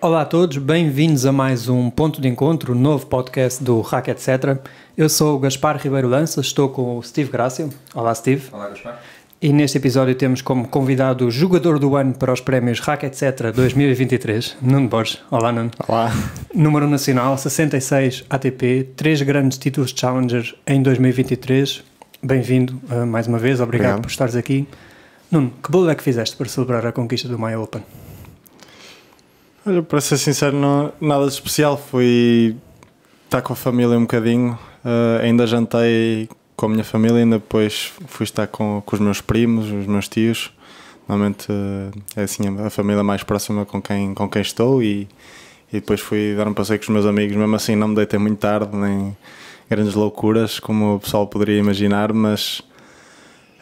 Olá a todos, bem-vindos a mais um Ponto de Encontro, novo podcast do Hack Etc. Eu sou o Gaspar Ribeiro Lança, estou com o Steve Grácio. Olá, Steve. Olá, Gaspar. E neste episódio temos como convidado o jogador do ano para os prémios Hack Etc. 2023, Nuno Borges. Olá, Nuno. Olá. Número nacional 66 ATP, três grandes títulos de Challenger em 2023. Bem-vindo uh, mais uma vez, obrigado, obrigado, por estares aqui. Nuno, que bolo é que fizeste para celebrar a conquista do My Open? Olha, para ser sincero, não, nada de especial. Fui estar com a família um bocadinho. Uh, ainda jantei com a minha família, ainda depois fui estar com, com os meus primos, os meus tios. Normalmente uh, é assim a família mais próxima com quem, com quem estou e, e depois fui dar um passeio com os meus amigos. Mesmo assim, não me deitei muito tarde, nem grandes loucuras, como o pessoal poderia imaginar, mas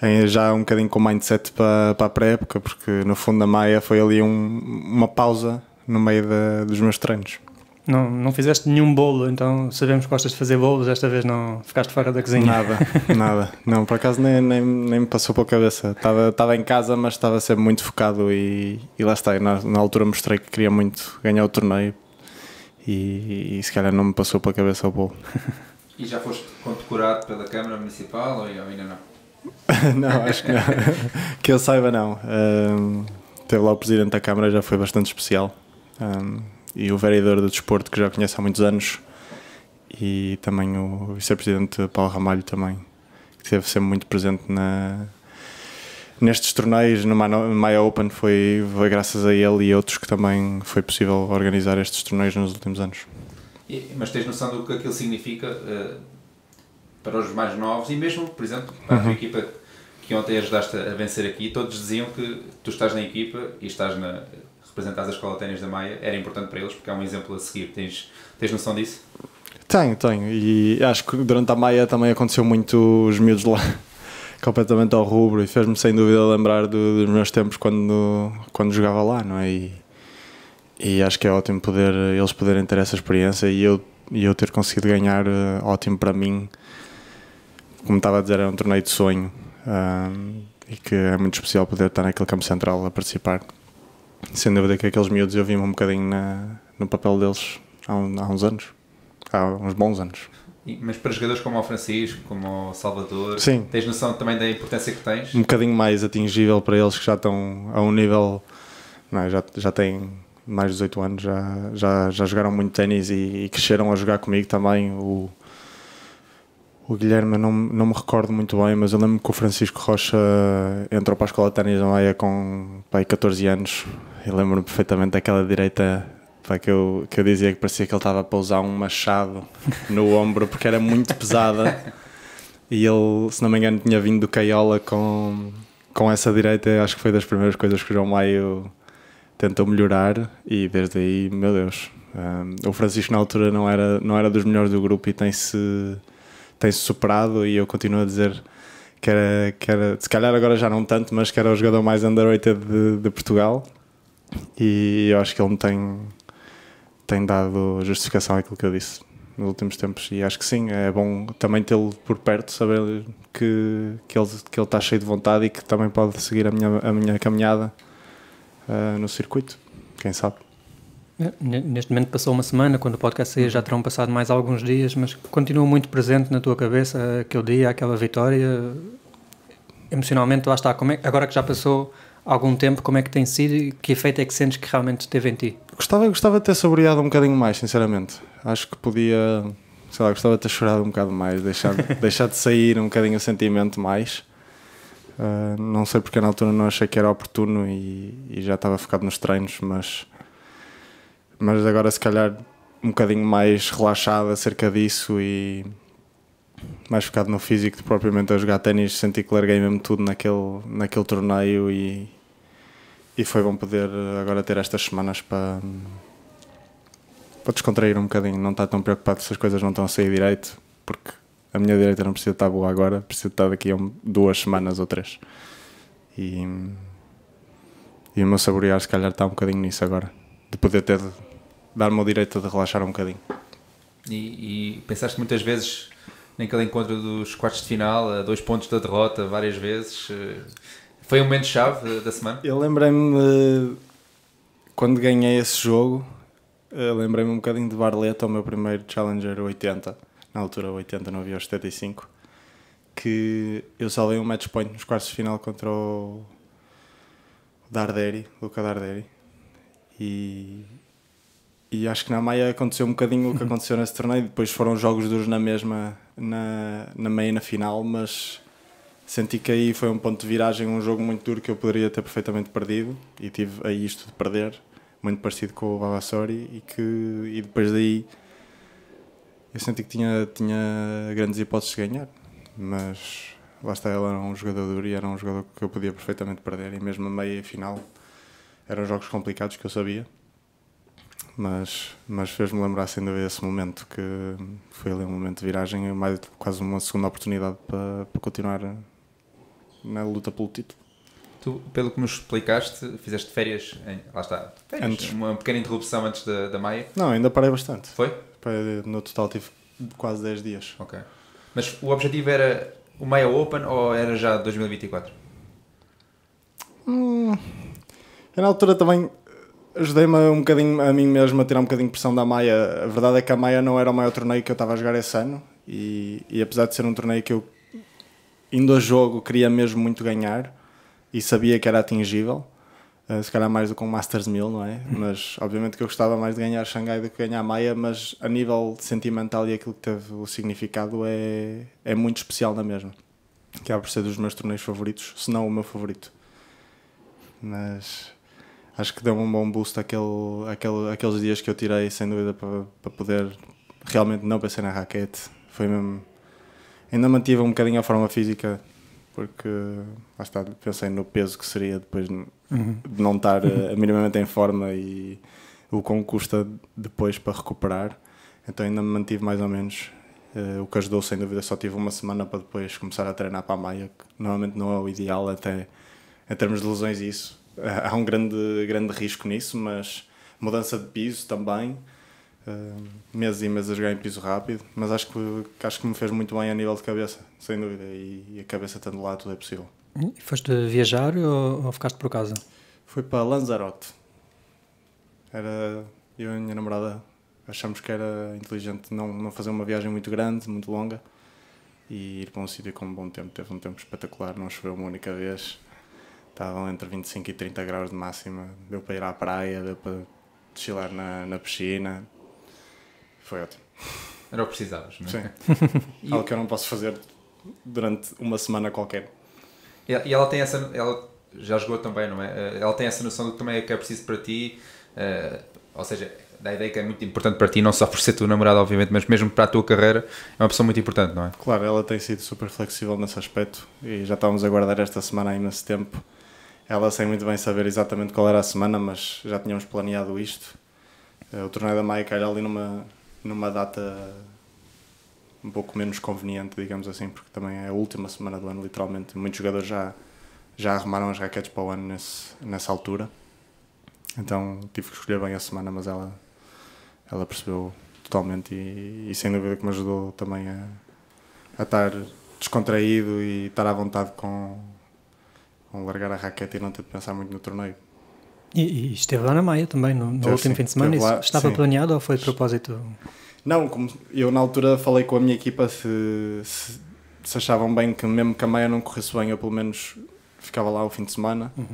eh, já um bocadinho com o mindset para, para a pré-época, porque no fundo a Maia foi ali um, uma pausa no meio dos meus treinos. Não, não fizeste nenhum bolo, então sabemos que gostas de fazer bolos, desta vez não ficaste fora da cozinha. Nada, nada. Não, por acaso nem, nem, nem me passou pela cabeça. Estava, estava em casa, mas estava sempre muito focado e, e lá está. Na, na, altura mostrei que queria muito ganhar o torneio e, e se calhar não me passou pela cabeça o bolo. E já foste condecorado pela Câmara Municipal ou ainda não? não, acho que não. que eu saiba não. Um, teve lá o Presidente da Câmara, já foi bastante especial um, e o vereador do desporto que já conhece há muitos anos e também o vice-presidente Paulo Ramalho também, que esteve sempre muito presente na, nestes torneios, no Maia Open foi, foi graças a ele e outros que também foi possível organizar estes torneios nos últimos anos. Mas tens noção do que aquilo significa uh, para os mais novos e mesmo, por exemplo, para a tua uhum. equipa que ontem ajudaste a vencer aqui, todos diziam que tu estás na equipa e estás na, representares a escola de ténis da Maia era importante para eles, porque é um exemplo a seguir. Tens, tens noção disso? Tenho, tenho. E acho que durante a Maia também aconteceu muito os miúdos lá completamente ao rubro e fez-me sem dúvida lembrar do, dos meus tempos quando, quando jogava lá, não é? E, e acho que é ótimo poder eles poderem ter essa experiência e eu, e eu ter conseguido ganhar, eh, ótimo para mim. Como estava a dizer, é um torneio de sonho um, ah, e que é muito especial poder estar naquele campo central a participar. Sem dúvida que aqueles miúdos eu vi-me um bocadinho na, no papel deles há, há, uns anos, há uns bons anos. Mas para jogadores como o Francisco, como o Salvador, Sim. tens noção também da importância que tens? Um bocadinho mais atingível para eles que já estão a um nível. Não, é, já, já têm mais de 18 anos, já, já, já jogaram muito ténis e, e cresceram a jogar comigo também. O, o Guilherme, não, não me recordo muito bem, mas eu lembro que o Francisco Rocha eh, entrou para a escola de ténis da Maia com pai, 14 anos. E lembro-me perfeitamente daquela direita pai, que, eu, que eu dizia que parecia que ele estava a pousar um machado no ombro porque era muito pesada. e ele, se não me engano, tinha vindo do Caiola com, com essa direita. Acho que foi das primeiras coisas que o João Maio tentou melhorar. E desde aí, meu Deus. Um, o Francisco, na altura, não era, não era dos melhores do grupo e tem-se tem-se superado e eu continuo a dizer que era, que era, se calhar agora já não tanto, mas que era o jogador mais underrated de, de Portugal e eu acho que ele me tem, tem dado justificação àquilo que eu disse nos últimos tempos e acho que sim, é bom também tê-lo por perto, saber que, que ele que está cheio de vontade e que também pode seguir a minha, a minha caminhada uh, no circuito, quem sabe. É, neste momento passou uma semana, quando o podcast sair já uhum. terão passado mais alguns dias, mas continua muito presente na tua cabeça aquele dia, aquela vitória. Emocionalmente, lá está. Como é, agora que já passou algum tempo, como é que tem sido e que efeito é que sentes que realmente teve em ti? Gostava, gostava de ter saboreado um bocadinho mais, sinceramente. Acho que podia, sei lá, gostava de ter chorado um bocado mais, deixar, deixar de sair um bocadinho o sentimento mais. Uh, não sei porque na altura não achei que era oportuno e, e já estava focado nos treinos, mas mas agora se calhar um bocadinho mais relaxado acerca disso e mais focado no físico propriamente a jogar ténis, senti que larguei mesmo tudo naquele, naquele torneio e, e foi bom poder agora ter estas semanas para, para descontrair um bocadinho, não estar tão preocupado se as coisas não estão a sair direito, porque a minha direita não precisa estar boa agora, precisa estar daqui a duas semanas ou três. E, e o meu saborear se calhar está um bocadinho nisso agora, de poder ter dar-me o direito de relaxar um bocadinho. E, e, pensaste muitas vezes naquele encontro dos quartos de final, a dois pontos da derrota, várias vezes. Eh, foi um momento-chave da semana? Eu lembrei-me eh, quando ganhei esse jogo, eh, lembrei-me um bocadinho de Barleta, o meu primeiro Challenger 80, na altura 80, não havia 75, que eu salvei um match point nos quartos de final contra o Darderi, Luca Darderi. E e acho que na Maia aconteceu um bocadinho o que aconteceu nesse torneio. Depois foram jogos duros na mesma, na, na meia e na final, mas senti que aí foi um ponto de viragem, um jogo muito duro que eu poderia ter perfeitamente perdido e tive aí isto de perder, muito parecido com o Bavassori. E, que, e depois daí eu senti que tinha, tinha grandes hipóteses de ganhar, mas lá está, ele era um jogador duro e era um jogador que eu podia perfeitamente perder. E mesmo na meia e final eram jogos complicados que eu sabia mas, mas fez-me lembrar sem dúvida esse momento que foi ali um momento de viragem, mais quase uma segunda oportunidade para, para continuar na luta pelo título. Tu, pelo que me explicaste, fizeste férias, em, lá está, férias, antes. uma pequena interrupção antes da, da Maia? Não, ainda parei bastante. Foi? no total tive quase 10 dias. Ok. Mas o objetivo era o Maia Open ou era já 2024? Hum, eu na altura também Ajudei-me um bocadinho a mim mesmo a tirar um bocadinho de pressão da Maia. A verdade é que a Maia não era o maior torneio que eu estava a jogar esse ano e, e apesar de ser um torneio que eu, indo a jogo, queria mesmo muito ganhar e sabia que era atingível, uh, se calhar mais do que um Masters 1000, não é? Uhum. Mas obviamente que eu gostava mais de ganhar Xangai do que ganhar Maia, mas a nível sentimental e aquilo que teve o significado é, é muito especial na mesma. Que é por ser dos meus torneios favoritos, se não o meu favorito. Mas acho que deu um bom boost aquele àquele, dias que eu tirei, sem dúvida, para, para poder realmente não pensar na raquete. Foi mesmo. Ainda mantive um bocadinho a forma física, porque lá está, pensei no peso que seria depois uhum. de não estar eh, minimamente em forma e o quão custa depois para recuperar. Então ainda me mantive mais ou menos. Uh, o que ajudou, sem dúvida, só tive uma semana para depois começar a treinar para a Maia, que normalmente não é o ideal, até em termos de lesões, isso há um grande, grande risco nisso, mas mudança de piso também. Uh, meses e meses a jogar em piso rápido, mas acho que, acho que me fez muito bem a nível de cabeça, sem dúvida, e, e a cabeça estando lá tudo é possível. Hum, e foste viajar ou, ou, ficaste por casa? Fui para Lanzarote. Era eu e a minha namorada achamos que era inteligente não, não fazer uma viagem muito grande, muito longa e ir para um sítio com um bom tempo. Teve um tempo espetacular, não choveu uma única vez estavam entre 25 e 30 graus de máxima. Deu para ir à praia, deu para desfilar na, na piscina. Foi ótimo. Era o que precisavas, não é? Sim. e... Algo que eu não posso fazer durante uma semana qualquer. E ela tem essa. Ela já jogou também, não é? Eh, ela tem essa noção do que também é que é preciso para ti. Eh, ou seja, da ideia que é muito importante para ti, não só por ser tua namorada, obviamente, mas mesmo para a tua carreira, é uma pessoa muito importante, não é? Claro, ela tem sido super flexível nesse aspecto e já estávamos a guardar esta semana há imenso tempo ela sem muito bem saber exatamente qual era a semana, mas já tínhamos planeado isto. Eh, o torneio da Maia calha ali numa, numa data um pouco menos conveniente, digamos assim, porque também é a última semana do ano, literalmente. Muitos jogadores já, já arrumaram as raquetes para o ano nesse, nessa altura. Então tive que escolher bem a semana, mas ela, ela percebeu totalmente e, e sem dúvida que me ajudou também a, a estar descontraído e estar à vontade com, com largar a raquete e não ter de pensar muito no torneio. E, e esteve lá na Maia também, no, no último sim, fim de semana. Lá, estava sim. planeado ou foi de propósito? Não, como eu na altura falei com a minha equipa se, se, se, achavam bem que mesmo que a Maia não corresse bem, eu pelo menos ficava lá o fim de semana uhum.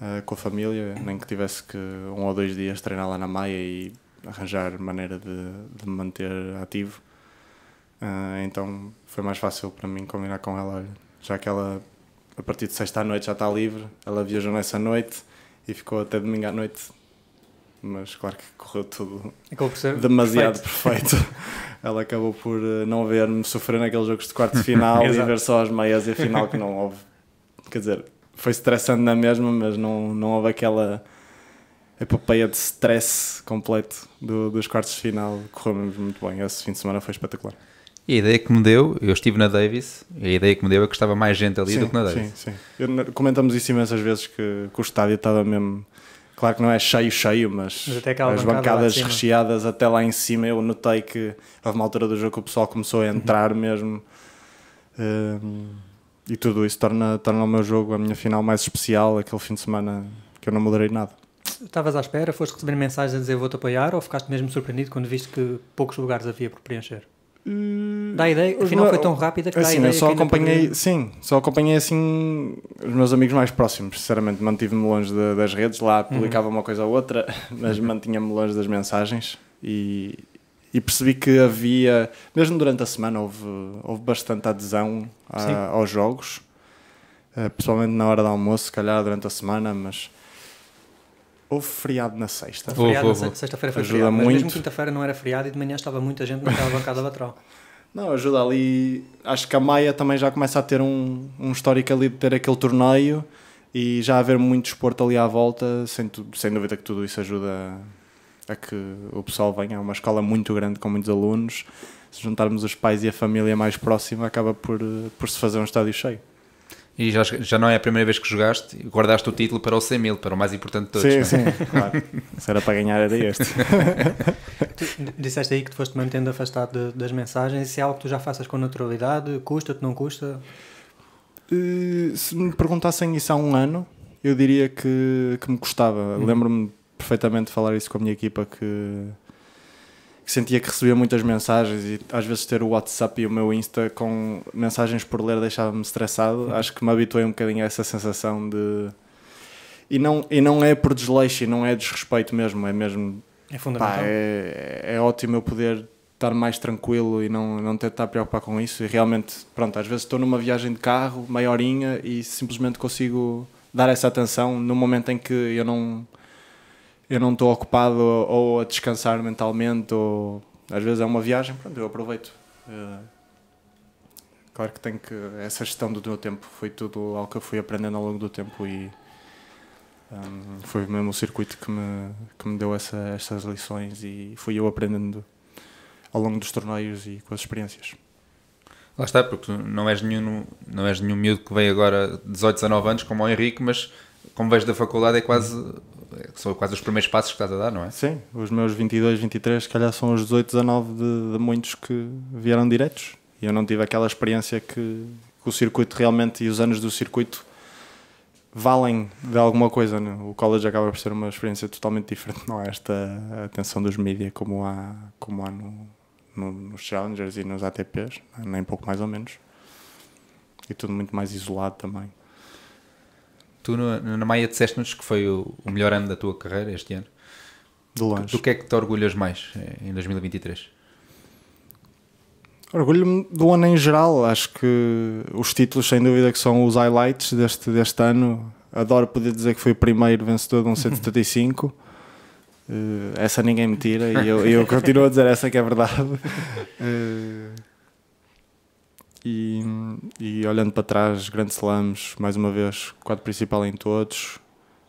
uh, com a família, nem que tivesse que um ou dois dias treinar lá na Maia e arranjar maneira de, de me manter ativo. Uh, então foi mais fácil para mim combinar com ela, já que ela a partir de sexta à noite já está livre. Ela viajou nessa noite e ficou até domingo à noite. Mas claro que correu tudo demasiado perfeito. perfeito. Ela acabou por eh, não ver-me sofrer naqueles jogos de quarto de final e ver só as meias e a final que não houve. Quer dizer, foi estressante na mesma, mas não, não houve aquela epopeia de stress completo do, dos quartos de final. Correu mesmo muito bem. Esse fim de semana foi espetacular. E a ideia que me deu, eu estive na Davis, e a ideia que me deu é que estava mais gente ali sim, do que na Davis. Sim, sim. Eu, comentamos isso imensas vezes que, que o estádio estava mesmo. Claro que não é cheio, cheio, mas, mas as bancadas recheadas até lá em cima. Eu notei que houve uma altura do jogo que o pessoal começou a entrar uhum. mesmo. Um, e tudo isso torna, torna o meu jogo, a minha final mais especial, aquele fim de semana que eu não mudarei nada. Estavas à espera? Foste receber mensagens a dizer vou-te apoiar ou ficaste mesmo surpreendido quando viste que poucos lugares havia por preencher? Hum, dá a ideia, afinal foi tão rápida que assim, dá a assim, ideia. Eu só acompanhei, podia... sim, só acompanhei assim os meus amigos mais próximos, sinceramente, mantive-me longe de, das redes, lá uhum. publicava uhum. uma coisa ou outra, mas uhum. mantinha-me longe das mensagens e, e, percebi que havia, mesmo durante a semana, houve, houve bastante adesão a, aos jogos, eh, principalmente na hora do almoço, se calhar durante a semana, mas Houve feriado na sexta. Houve, feriado na sexta-feira foi ajuda feriado, muito. mas mesmo quinta-feira não era feriado e de manhã estava muita gente naquela bancada lateral. Não, ajuda ali. Acho que a Maia também já começa a ter um, um histórico ali de ter aquele torneio e já haver muito desporto ali à volta, sem, tu, sem dúvida que tudo isso ajuda a, a que o pessoal venha. É uma escola muito grande com muitos alunos. Se juntarmos os pais e a família mais próxima, acaba por, por se fazer um estádio cheio. E já, já não é a primeira vez que jogaste, guardaste o título para o 100 mil, para o mais importante de todos. Sim, é? sim, claro. Se era para ganhar, era este. tu disseste aí que te foste mantendo afastado de, das mensagens. Isso é algo que tu já faças com naturalidade? Custa-te, não custa? Uh, se me perguntassem isso há um ano, eu diria que, que me custava. Uhum. Lembro-me perfeitamente de falar isso com a minha equipa que que sentia que recebia muitas mensagens e às vezes ter o WhatsApp e o meu Insta com mensagens por ler deixava-me estressado. Uhum. Acho que me habituei um bocadinho a essa sensação de. E não, e não é por desleixo e não é desrespeito mesmo, é mesmo. É fundamental. Pá, é, é ótimo eu poder estar mais tranquilo e não, não estar preocupado com isso. E realmente, pronto, às vezes estou numa viagem de carro, meia horinha, e simplesmente consigo dar essa atenção no momento em que eu não eu não estou ocupado ou a descansar mentalmente ou às vezes é uma viagem, pronto, eu aproveito. Eh, claro que tenho que. Essa gestão do meu tempo foi tudo algo que eu fui aprendendo ao longo do tempo e um, ehm, foi mesmo o circuito que me, que me deu essa, essas lições e fui eu aprendendo ao longo dos torneios e com as experiências. Lá está, porque não és nenhum, não és nenhum miúdo que vem agora 18, 19 anos, como o Henrique, mas como vejo da faculdade é quase são quase os primeiros passos que estás a dar, não é? Sim, os meus 22, 23, se calhar são os 18, 19 de, de muitos que vieram diretos. E eu não tive aquela experiência que, que, o circuito realmente e os anos do circuito valem de alguma coisa. Né? O college acaba por ser uma experiência totalmente diferente, não é? Esta atenção dos mídia como há, como há no, no, nos Challengers e nos ATPs, né? nem pouco mais ou menos. E tudo muito mais isolado também. Tu na Maia disseste-nos que foi o, o, melhor ano da tua carreira este ano. De longe. Do que é que te orgulhas mais eh, em 2023? Orgulho-me do ano em geral. Acho que os títulos, sem dúvida, que são os highlights deste, deste ano. Adoro poder dizer que fui o primeiro vencedor de um 175. Uh, eh, essa ninguém me tira e eu, eu continuo a dizer essa que é verdade. Uh, E, e olhando para trás, grandes slams, mais uma vez, quadro principal em todos.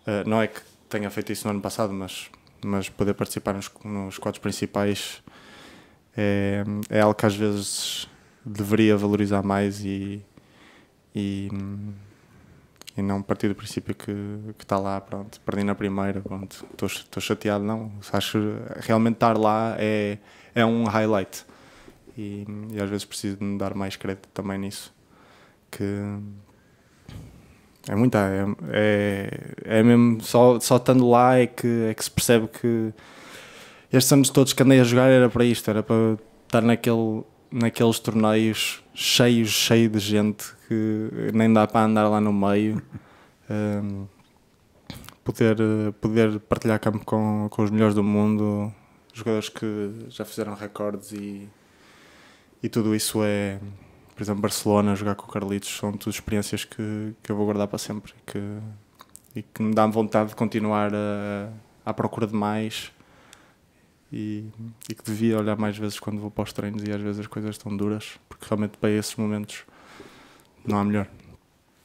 Uh, não é que tenha feito isso no ano passado, mas, mas poder participar nos, nos quadros principais é, é algo que às vezes deveria valorizar mais e, e, e não partir do princípio que está lá, pronto, perdi na primeira, pronto, estou chateado, não. Acho realmente estar lá é, é um highlight e, e às vezes preciso de me dar mais crédito também nisso. Que é muita, é, é, é mesmo só, só estando lá é que, é que se percebe que estes anos todos que andei a jogar era para isto, era para estar naquele, naqueles torneios cheios, cheio de gente que nem dá para andar lá no meio. Um, poder, poder partilhar campo com, com os melhores do mundo, jogadores que já fizeram recordes e e tudo isso é, por exemplo, Barcelona, jogar com o Carlitos, são tudo experiências que, que eu vou guardar para sempre que, e que me dá vontade de continuar a, à procura de mais e, e, que devia olhar mais vezes quando vou para os treinos e às vezes as coisas estão duras, porque realmente para esses momentos não há melhor.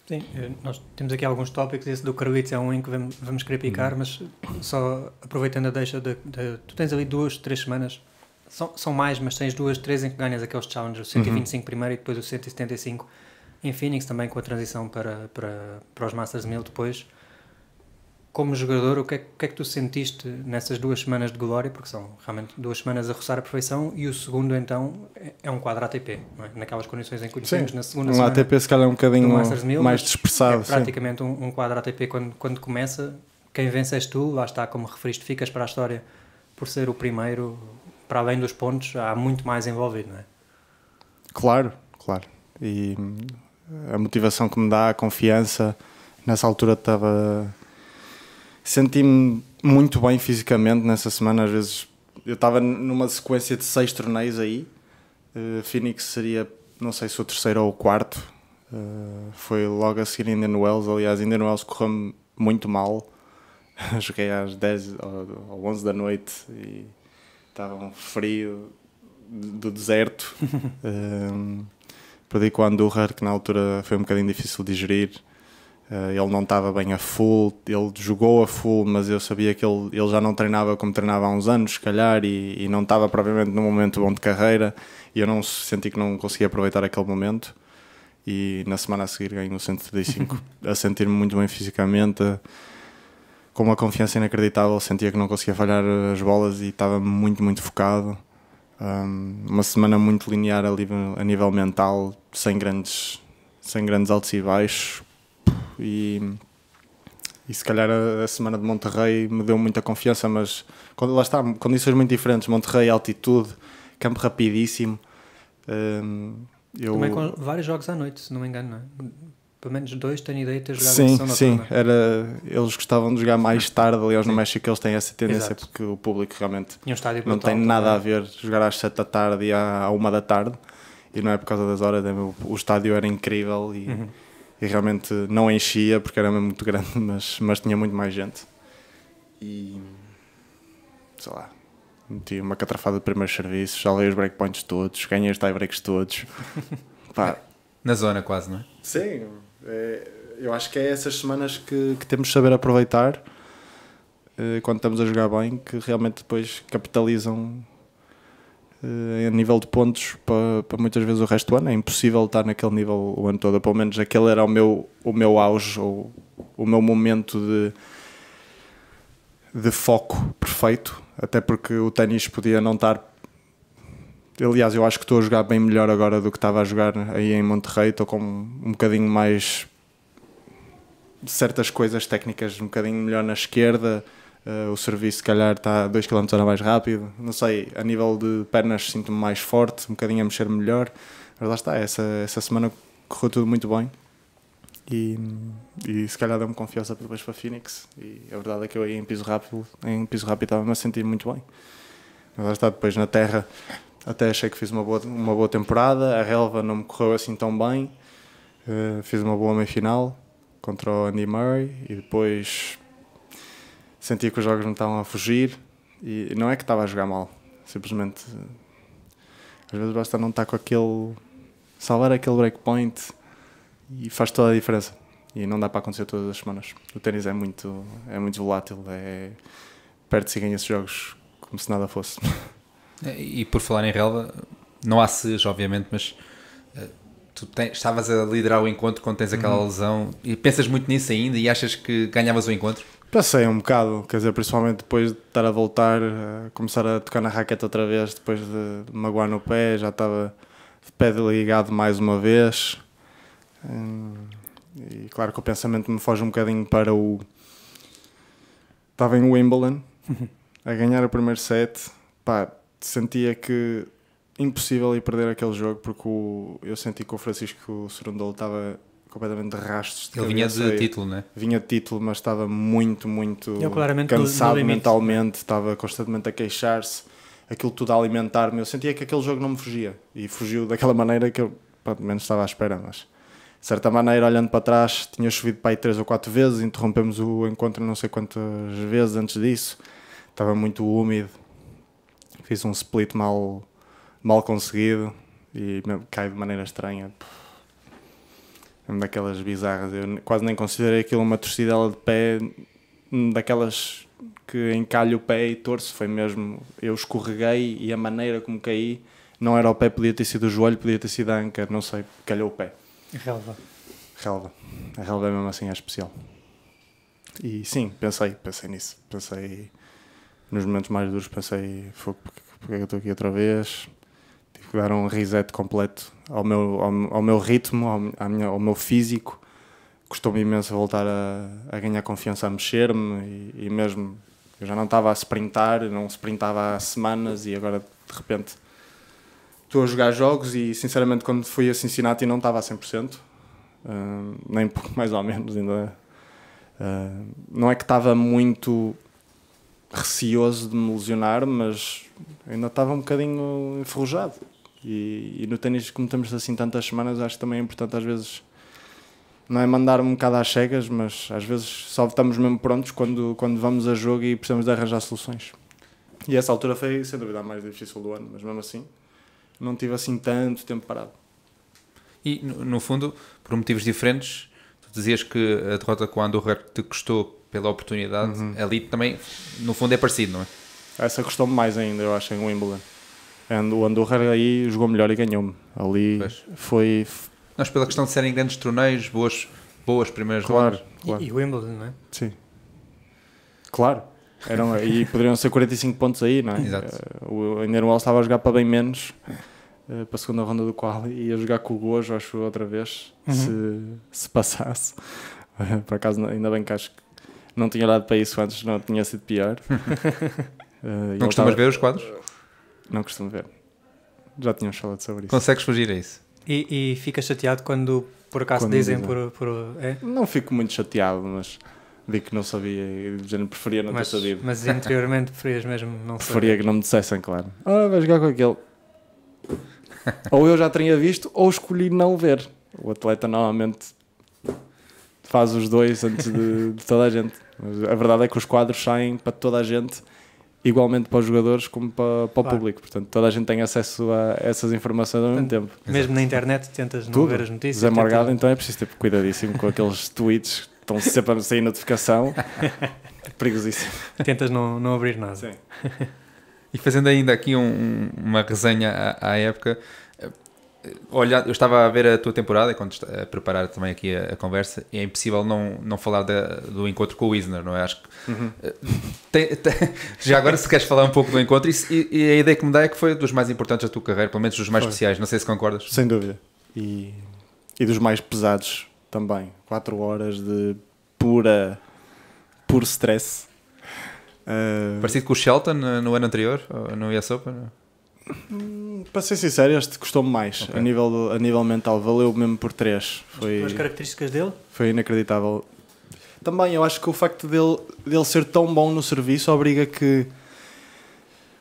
Sim, eh, nós temos aqui alguns tópicos, esse do Carlitos é um em que vamos, querer picar, uhum. mas só aproveitando a deixa, de, de, tu tens ali duas, três semanas são, são mais, mas tens duas, três em que ganhas aqueles challenges, o 125 uhum. primeiro e depois o 175 em Phoenix também com a transição para, para, para os Masters 1000 depois. Como jogador, o que, é, o que é que tu sentiste nessas duas semanas de glória? Porque são realmente duas semanas a roçar a perfeição e o segundo, então, é, é um quadro ATP, é? naquelas condições em que conhecemos sim, na segunda um semana. Um ATP, se calhar, é um bocadinho 1000, mais dispersado. É praticamente um, um, quadro ATP quando, quando começa. Quem vence és tu, lá está, como referiste, ficas para a história por ser o primeiro, para além dos pontos, há muito mais envolvido, não é? Claro, claro. E hum, a motivação que me dá, a confiança, nessa altura estava. Senti-me muito bem fisicamente nessa semana, às vezes. Eu estava numa sequência de seis torneios aí. Uh, Phoenix seria, não sei se o terceiro ou o quarto. Uh, foi logo a seguir Indian Wells. Aliás, Indian Wells correu-me muito mal. Joguei às 10 ou 11 da noite e estava um frio do deserto. um, perdi com o Andújar, que na altura foi um bocadinho difícil de digerir. Uh, ele não estava bem a full, ele jogou a full, mas eu sabia que ele, ele já não treinava como treinava há uns anos, se calhar, e, e não estava propriamente num momento bom de carreira. E eu não senti que não conseguia aproveitar aquele momento. E na semana a seguir ganho o 135, a sentir-me muito bem fisicamente, com uma confiança inacreditável, sentia que não conseguia falhar as bolas e estava muito, muito focado. Um, uma semana muito linear a nível, a nível mental, sem grandes, sem grandes altos e baixos. E, e se calhar a, a, semana de Monterrey me deu muita confiança, mas quando, lá está, condições muito diferentes. Monterrey, altitude, campo rapidíssimo. Um, eu... Também com vários jogos à noite, se não me engano, não é? pelo menos dois tenho ideia de ter jogado sim, sim, noturna. era eles gostavam de jogar mais tarde aliás no México eles têm essa tendência Exato. porque o público realmente um não tem nada é. a ver jogar às sete da tarde e à uma da tarde e não é por causa das horas é o estádio era incrível e, uhum. e realmente não enchia porque era muito grande mas, mas tinha muito mais gente e sei lá meti uma catrafada de primeiros serviços já leio os breakpoints todos ganhei os tiebreaks breaks todos pá na zona quase, não é? Sim, é, eu acho que é essas semanas que, que temos de saber aproveitar é, quando estamos a jogar bem, que realmente depois capitalizam em é, a nível de pontos para, para muitas vezes o resto do ano. É impossível estar naquele nível o ano todo, pelo menos aquele era o meu, o meu auge ou o meu momento de de foco perfeito, até porque o ténis podia não estar Aliás, eu acho que estou a jogar bem melhor agora do que estava a jogar aí em Monterrey. Estou com um bocadinho mais certas coisas técnicas um bocadinho melhor na esquerda. Uh, o serviço, se calhar, está 2 km hora mais rápido. Não sei, a nível de pernas, sinto-me mais forte, um bocadinho a mexer melhor. Mas lá está, essa, essa semana correu tudo muito bem. E, e se calhar deu-me confiança depois para Phoenix. E a verdade é que eu aí em piso rápido, em piso rápido, estava-me a sentir muito bem. Mas lá está, depois na terra até achei que fiz uma boa, uma boa temporada. A relva não me correu assim tão bem. Uh, eh, fiz uma boa meia-final contra o Andy Murray e depois senti que os jogos me estavam a fugir. E não é que estava a jogar mal, simplesmente eh, às vezes basta não estar com aquele. salvar aquele breakpoint e faz toda a diferença. E não dá para acontecer todas as semanas. O ténis é muito, é muito volátil, é, perde-se e ganha-se jogos como se nada fosse. É, e por falar em relva, não há SES, obviamente, mas eh, tu tens, estavas a liderar o encontro quando tens aquela uhum. lesão e pensas muito nisso ainda e achas que ganhavas o encontro? Passei um bocado, quer dizer, principalmente depois de estar a voltar, a eh, começar a tocar na raquete outra vez, depois de, de magoar no pé, já estava de pé ligado mais uma vez. Hum, e claro que o pensamento me foge um bocadinho para o. Estava em Wimbledon, uhum. a ganhar o primeiro set, pá, sentia que impossível ir perder aquele jogo porque o, eu senti que o Francisco Surundolo estava completamente de rastros. De Ele vinha de aí. título, né? Vinha de título, mas estava muito, muito eu, cansado no, no né? mentalmente, estava constantemente a queixar-se, aquilo tudo a alimentar-me. Eu sentia que aquele jogo não me fugia e fugiu daquela maneira que eu, pelo menos, estava à espera, mas de certa maneira, olhando para trás, tinha chovido para aí três ou quatro vezes, interrompemos o encontro não sei quantas vezes antes disso, estava muito úmido fiz um split mal, mal conseguido e cai de maneira estranha. Uma daquelas bizarras. Eu quase nem considerei aquilo uma torcidela de pé, hum, daquelas que encalho o pé e torço. Foi mesmo, eu escorreguei e a maneira como caí não era o pé, podia ter sido o joelho, podia ter sido a anca, não sei, calhou o pé. Relva. Relva. A relva é mesmo assim, é especial. E sim, pensei, pensei nisso. Pensei nos momentos mais duros pensei, porque, porque é que eu estou aqui outra vez? Tive que dar um reset completo ao meu, ao, ao meu ritmo, ao, minha, ao meu físico. Custou-me imenso voltar a, a, ganhar confiança, a mexer-me e, e, mesmo. Eu já não estava a sprintar, não sprintava há semanas e agora de repente estou a jogar jogos e sinceramente quando fui a Cincinnati não estava a 100%, uh, hum, nem mais ou menos ainda. Uh, não é que estava muito receoso de me lesionar, mas ainda estava um bocadinho enferrujado. E, e no ténis, como estamos assim tantas semanas, acho que também é importante às vezes não é mandar um bocado às cegas, mas às vezes só estamos mesmo prontos quando, quando vamos a jogo e precisamos de arranjar soluções. E essa altura foi, sem dúvida, a mais difícil do ano, mas mesmo assim não tive assim tanto tempo parado. E, no fundo, por motivos diferentes, tu dizias que a derrota com a Andorra te custou pela oportunidade. Uhum. Ali também, no fundo, é parecido, não é? Essa custou-me mais ainda, eu acho, em Wimbledon. O Andorra aí jogou melhor e ganhou-me. Ali pois. foi. Nós, pela questão de serem grandes torneios, boas, boas primeiras claro, rondas. Claro. E, e Wimbledon, não é? Sim. Claro. Eram, e poderiam ser 45 pontos aí, não é? Exato. Uh, o Inderwell estava a jogar para bem menos uh, para a segunda ronda do qual ia jogar com o Gojo, acho outra vez, uhum. se, se passasse. Uh, por acaso, ainda bem que acho que não tinha olhado para isso antes, não tinha sido pior. uh, não costumas ver os quadros? Não costumo ver. Já tínhamos falado sobre isso. Consegues fugir a isso? E, e ficas chateado quando por acaso quando dizem, por. por é? Não fico muito chateado, mas digo que não sabia e já preferia não mas, ter sabido. Mas interiormente preferias mesmo não Preferia que não me dissessem, claro. Ah, vai jogar com aquele. ou eu já teria visto, ou escolhi não ver. O atleta normalmente faz os dois antes de, de toda a gente a verdade é que os quadros saem para toda a gente, igualmente para os jogadores como para, para o público. Portanto, toda a gente tem acesso a essas informações ao mesmo tempo. Mesmo na internet tentas não Tudo. ver as notícias. Zé Morgado, então é preciso ter cuidadíssimo com aqueles tweets que estão sempre a sair notificação. Perigosíssimo. Tentas não, não abrir nada. Sim. E fazendo ainda aqui um, uma resenha à, à época, olha, eu estava a ver a tua temporada, quando a preparar também aqui a, a conversa, e é impossível não, não falar do encontro com o Isner, não é? Acho que. Uhum. Eh, tem, tem, já agora, se queres falar um pouco do encontro, e, e, a ideia que me dá é que foi dos mais importantes da tua carreira, pelo menos dos mais foi. especiais, não sei se concordas. Sem dúvida. E, e dos mais pesados também. Quatro horas de pura. puro stress. Uh... Parecido com o Shelton eh, no ano anterior, no US Open? É? Hum, para ser sincero, este custou-me mais okay. a, nível, a nível mental. Valeu mesmo por três. Foi, as características dele? Foi inacreditável. Também eu acho que o facto dele, dele ser tão bom no serviço obriga que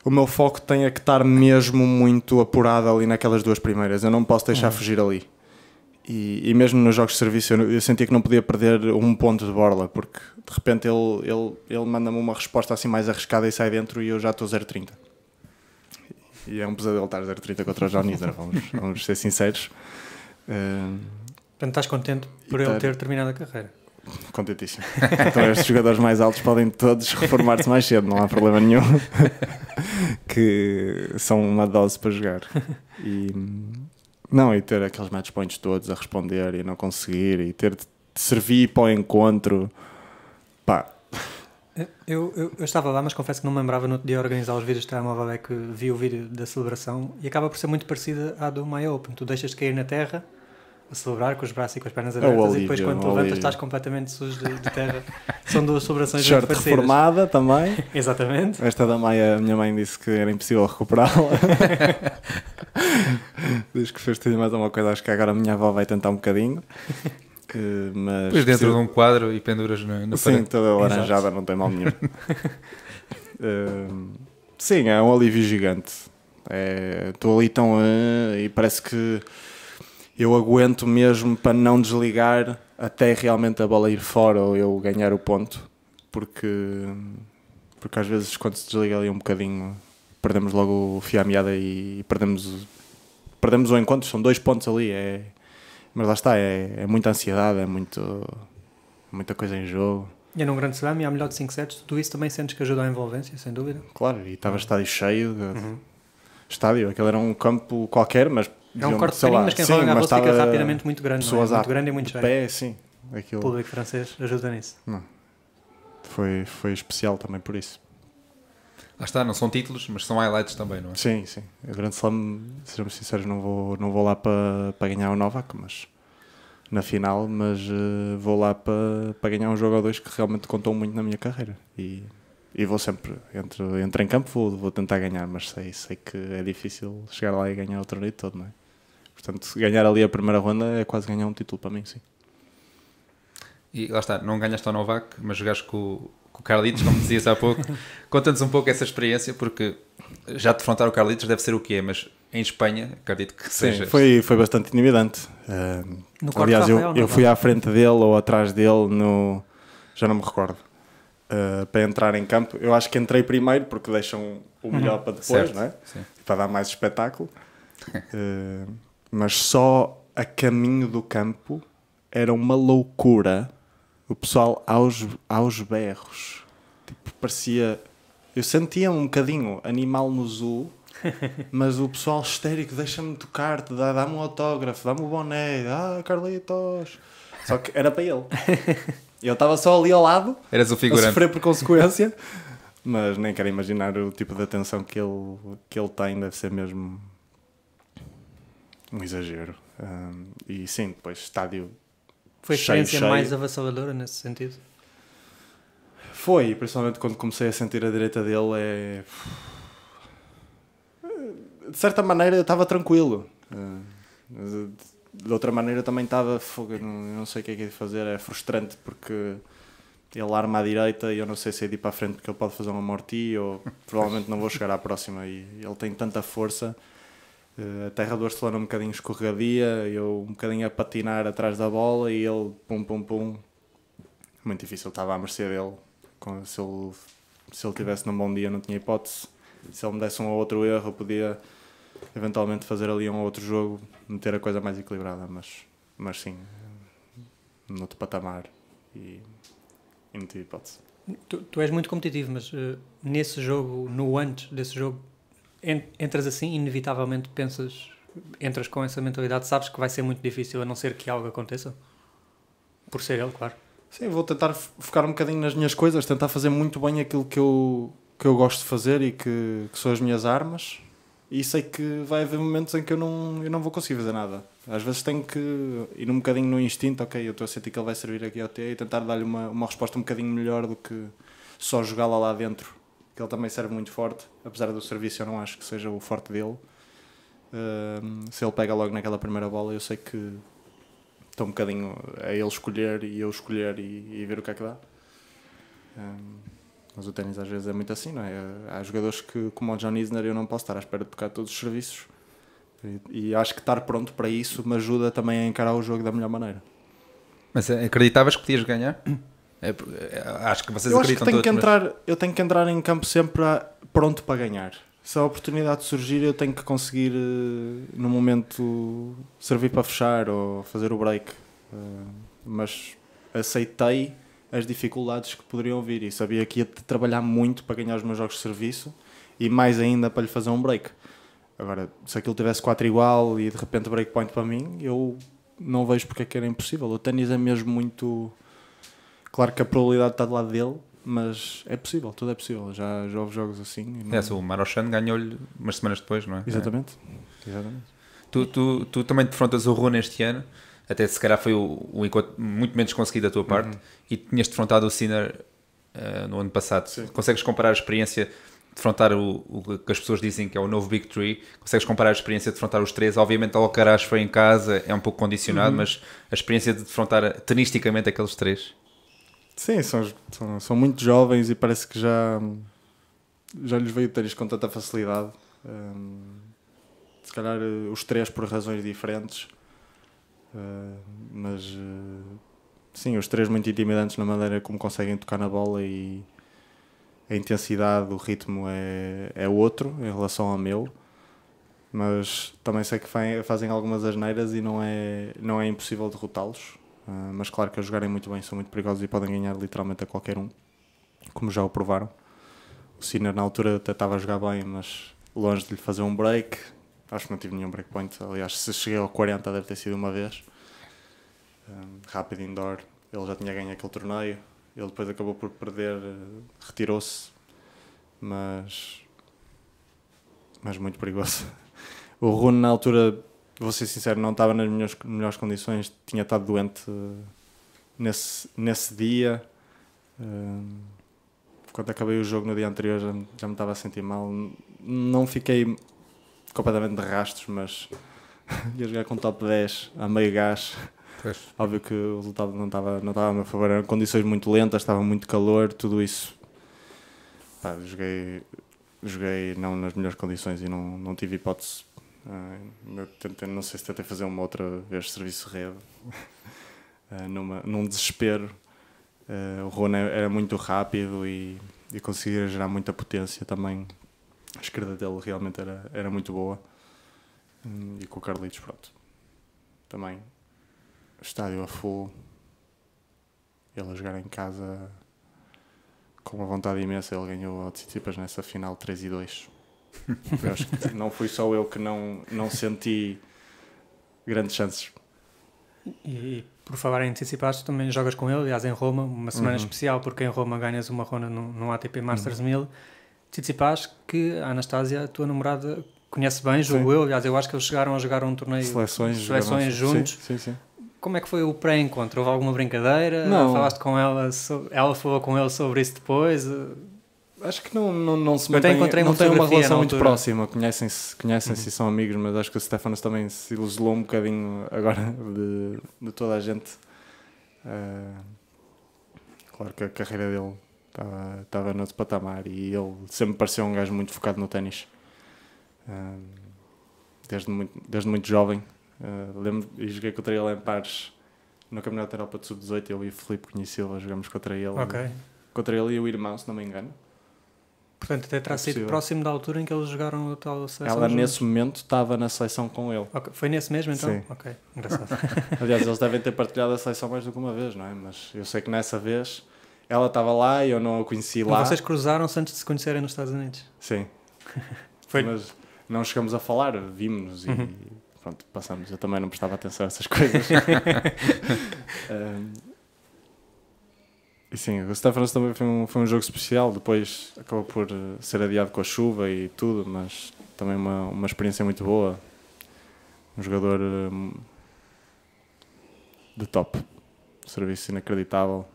o meu foco tenha que estar mesmo muito apurado ali naquelas duas primeiras. Eu não posso deixar uhum. fugir ali. E, e, mesmo nos jogos de serviço eu, eu, sentia que não podia perder um ponto de borla, porque de repente ele, ele, ele manda-me uma resposta assim mais arriscada e sai dentro e eu já estou 0,30. E é um pesadelo estar a 30 contra o John Isner, é? vamos, vamos ser sinceros. Portanto, estás contente por ele ter... Tá- ter terminado a carreira? Contentíssimo. então, estes jogadores mais altos podem todos reformar-se mais cedo, não há problema nenhum. que são uma dose para jogar. E, não, e ter aqueles match points todos a responder e não conseguir, e ter de servir para o encontro. Eu, eu, eu, estava lá, mas confesso que não me lembrava no dia dia organizar os vídeos de telemóvel é que vi o vídeo da celebração e acaba por ser muito parecida à do My Open. Tu deixas de cair na terra a celebrar com os braços e com as pernas é abertas e depois é quando te levantas estás completamente sujo de, de terra. São duas celebrações Short muito parecidas. reformada também. Exatamente. Esta da Maia, minha mãe disse que era impossível recuperá-la. Diz que fez-te mais alguma coisa, acho que agora a minha avó vai tentar um bocadinho. Que, mas pois dentro de um quadro e penduras na, na Sim, toda laranjada, não tem mal nenhum. uh, sim, é um alívio gigante. É, estou é, ali tão. Uh, e parece que eu aguento mesmo para não desligar até realmente a bola ir fora ou eu ganhar o ponto. Porque, porque às vezes quando se desliga ali um bocadinho perdemos logo o fio à meada e perdemos, perdemos o encontro. São dois pontos ali. É, mas lá está, é, é muita ansiedade, é muito, muita coisa em jogo. E é num grande slam, e há melhor de 5 sets, tudo isso também sentes que ajuda a envolvência, sem dúvida. Claro, e estava uhum. estádio cheio. De... Uhum. Estádio, aquele era um campo qualquer, mas. É um corte pequenino, mas quem sim, joga a bola fica rapidamente muito grande. é? Muito grande e muito cheio. Pé, sim. Aquilo... O público francês ajuda nisso. Não. Foi, foi especial também por isso. Lá está, não são títulos, mas são highlights também, não é? Sim, sim. A Grande Slam, sejamos sinceros, não vou, não vou lá para, para ganhar o Novak, mas na final, mas uh, vou lá para, para ganhar um jogo ou dois que realmente contou muito na minha carreira. E, e vou sempre, entro, entro em campo, vou, vou tentar ganhar, mas sei, sei que é difícil chegar lá e ganhar o torneio todo, não é? Portanto, ganhar ali a primeira ronda é quase ganhar um título para mim, sim. E lá está, não ganhaste ao Novak, mas jogaste com com o Carlitos, como dizias há pouco. Conta-nos um pouco essa experiência, porque já defrontar o Carlitos deve ser o que é, mas em Espanha, acredito que Sim, seja. Foi, foi bastante intimidante. Uh, aliás, eu, eu é? fui à frente dele ou atrás dele no. Já não me recordo. Uh, para entrar em campo, eu acho que entrei primeiro porque deixam o melhor uhum. para depois, não é? Sim. Para dar mais espetáculo. uh, mas só a caminho do campo era uma loucura o pessoal aos, aos berros. Tipo, parecia. Eu sentia um bocadinho animal no zoo, mas o pessoal histérico deixa-me tocar-te, dá-me dá um autógrafo, dá-me o um boné, ah, Carlitos. Só que era para ele. Eu estava só ali ao lado, Eras o figurante. a sofrer por consequência, mas nem quero imaginar o tipo de atenção que ele, que ele tem, deve ser mesmo um exagero. Um, e sim, depois estádio foi a experiência cheio. mais avassaladora nesse sentido? Foi, principalmente quando comecei a sentir a direita dele. É... Eh, de certa maneira eu estava tranquilo. Eh, de outra maneira também estava. Não sei o que é que ia é fazer, é frustrante porque ele arma à direita e eu não sei se é de ir para a frente porque ele pode fazer uma morte ou provavelmente não vou chegar à próxima. E ele tem tanta força eh, a terra do Barcelona um bocadinho escorregadia, eu um bocadinho a patinar atrás da bola e ele pum pum pum. Muito difícil, estava à mercê dele. Se ele, se ele tivesse num bom dia não tinha hipótese. Se ele me desse um ou outro erro, eu podia eventualmente fazer ali um ou outro jogo, meter a coisa mais equilibrada, mas, mas sim, eh, noutro patamar e, e não tive hipótese. Tu, tu és muito competitivo, mas uh, nesse jogo, no antes desse jogo, entras assim, inevitavelmente pensas, entras com essa mentalidade, sabes que vai ser muito difícil a não ser que algo aconteça? Por ser ele, claro. Sim, vou tentar focar um bocadinho nas minhas coisas, tentar fazer muito bem aquilo que eu, que eu gosto de fazer e que, que são as minhas armas. E sei que vai haver momentos em que eu não, eu não vou conseguir fazer nada. Às vezes tenho que ir um bocadinho no instinto, ok, eu estou a sentir que ele vai servir aqui ao T e tentar dar-lhe uma, uma resposta um bocadinho melhor do que só jogá-la lá dentro que ele também serve muito forte, apesar do serviço eu não acho que seja o forte dele. Uh, se ele pega logo naquela primeira bola, eu sei que estou um bocadinho a ele escolher e eu escolher e, e ver o que é que dá. Um, mas o ténis às vezes é muito assim, não é? Há jogadores que, como o John Isner, eu não posso estar à espera de tocar todos os serviços. E, e acho que estar pronto para isso me ajuda também a encarar o jogo da melhor maneira. Mas acreditavas que podias ganhar? É, é, acho que vocês eu acho que tenho que entrar mas... Eu tenho que entrar em campo sempre pronto para ganhar. Se a oportunidade surgir, eu tenho que conseguir, eh, no momento, servir para fechar ou fazer o break. Eh, mas aceitei as dificuldades que poderiam vir e sabia que ia trabalhar muito para ganhar os meus jogos de serviço e mais ainda para lhe fazer um break. Agora, se aquilo tivesse 4 igual e de repente breakpoint para mim, eu não vejo porque é que era impossível. O ténis é mesmo muito Claro que a probabilidade está do lado dele, mas é possível, tudo é possível. Já, já houve jogos assim. Não... É, o Marochan ganhou-lhe umas semanas depois, não é? Exatamente. É. Exatamente. Tu, tu, tu também te defrontas o Rune este ano, até se calhar foi o, o encontro muito menos conseguido da tua uhum. parte, uhum. e tinhas defrontado o Sinner uh, no ano passado. Sim. Consegues comparar a experiência defrontar o, o que as pessoas dizem que é o novo Big Three, consegues comparar a experiência de defrontar os três, obviamente o Alcaraz foi em casa, é um pouco condicionado, uhum. mas a experiência de defrontar tenisticamente aqueles três. Sim, são, são, são, muito jovens e parece que já, já lhes veio ter isto com tanta facilidade. Um, se calhar eh, os três por razões diferentes, uh, mas uh, sim, os três muito intimidantes na maneira como conseguem tocar na bola e a intensidade, o ritmo é, é outro em relação ao meu. Mas também sei que fazem algumas asneiras e não é, não é impossível derrotá-los. Ah, mas claro que a jogarem muito bem são muito perigosos e podem ganhar literalmente a qualquer um, como já o provaram. O Sinner na altura até estava a jogar bem, mas longe de lhe fazer um break, acho que não tive nenhum breakpoint. Aliás, se cheguei ao 40 deve ter sido uma vez. Um, ah, rápido indoor, ele já tinha ganho aquele torneio. Ele depois acabou por perder, ah, retirou-se, mas, mas muito perigoso. O Rune na altura vou ser sincero, não estava nas melhores, melhores condições, tinha estado doente eh, nesse, nesse dia. Eh, quando acabei o jogo no dia anterior já, já me estava a sentir mal. Não fiquei completamente de rastros, mas ia jogar com top 10 a meio gás. Pois. Óbvio que o resultado não estava, não estava a meu favor, eram condições muito lentas, estava muito calor, tudo isso. Pá, joguei, joguei não nas melhores condições e não, não tive hipótese ah, não sei se tentei fazer uma outra vez serviço rede, ah, numa, num desespero. Ah, o Rona era muito rápido e, e conseguia gerar muita potência também. A esquerda dele realmente era, era muito boa. Hum, e com o Carlitos, pronto. Também, estádio a full. Ele a jogar em casa com uma vontade imensa. Ele ganhou a nessa final 3 e 2. Eu acho que não fui só eu que não, não senti grandes chances. E, por falar em antecipados, também jogas com ele, aliás, em Roma, uma semana uhum. especial, porque em Roma ganhas uma ronda no, no ATP uhum. Masters uhum. 1000. Tsitsipas, que a Anastasia, a tua namorada, conhece bem, jogo eu, aliás, eu acho que eles chegaram a jogar um torneio seleções, seleções juntos. Sim, sim, sim. Como é que foi o pré-encontro? Houve alguma brincadeira? Não. Falaste com ela, ela falou com ele sobre isso depois? Acho que não, não, não se mantém, encontrei não tem uma relação muito próxima, conhecem-se conhecem uhum. e são uhum. amigos, mas acho que o Stefanos também se ilusilou um bocadinho agora de, de toda a gente. Uh, claro que a carreira dele estava, tá, estava outro patamar e ele sempre pareceu um gajo muito focado no ténis. Uh, desde, muito, desde muito jovem. Uh, lembro e joguei contra ele em pares no Campeonato da Europa de Sub-18, eu e o Filipe conheci-lo jogamos contra ele. Okay. Contra ele e o irmão, se não me engano. Portanto, até terá é sido próximo da altura em que eles jogaram a tal seleção. Ela, nesse momento, estava na seleção com ele. Okay. Foi nesse mesmo, então? Sim. Ok, engraçado. Aliás, eles devem ter partilhado a seleção mais do que uma vez, não é? Mas eu sei que nessa vez ela estava lá e eu não a conheci lá. Mas vocês cruzaram-se antes de se conhecerem nos Estados Unidos? Sim. Foi. Mas não chegamos a falar, vimos-nos e uhum. pronto, passamos. Eu também não prestava atenção a essas coisas. um, E sim, o Stefanos também foi um, foi um jogo especial, depois acabou por eh, ser adiado com a chuva e tudo, mas também uma, uma experiência muito boa. Um jogador hum, de top, serviço inacreditável.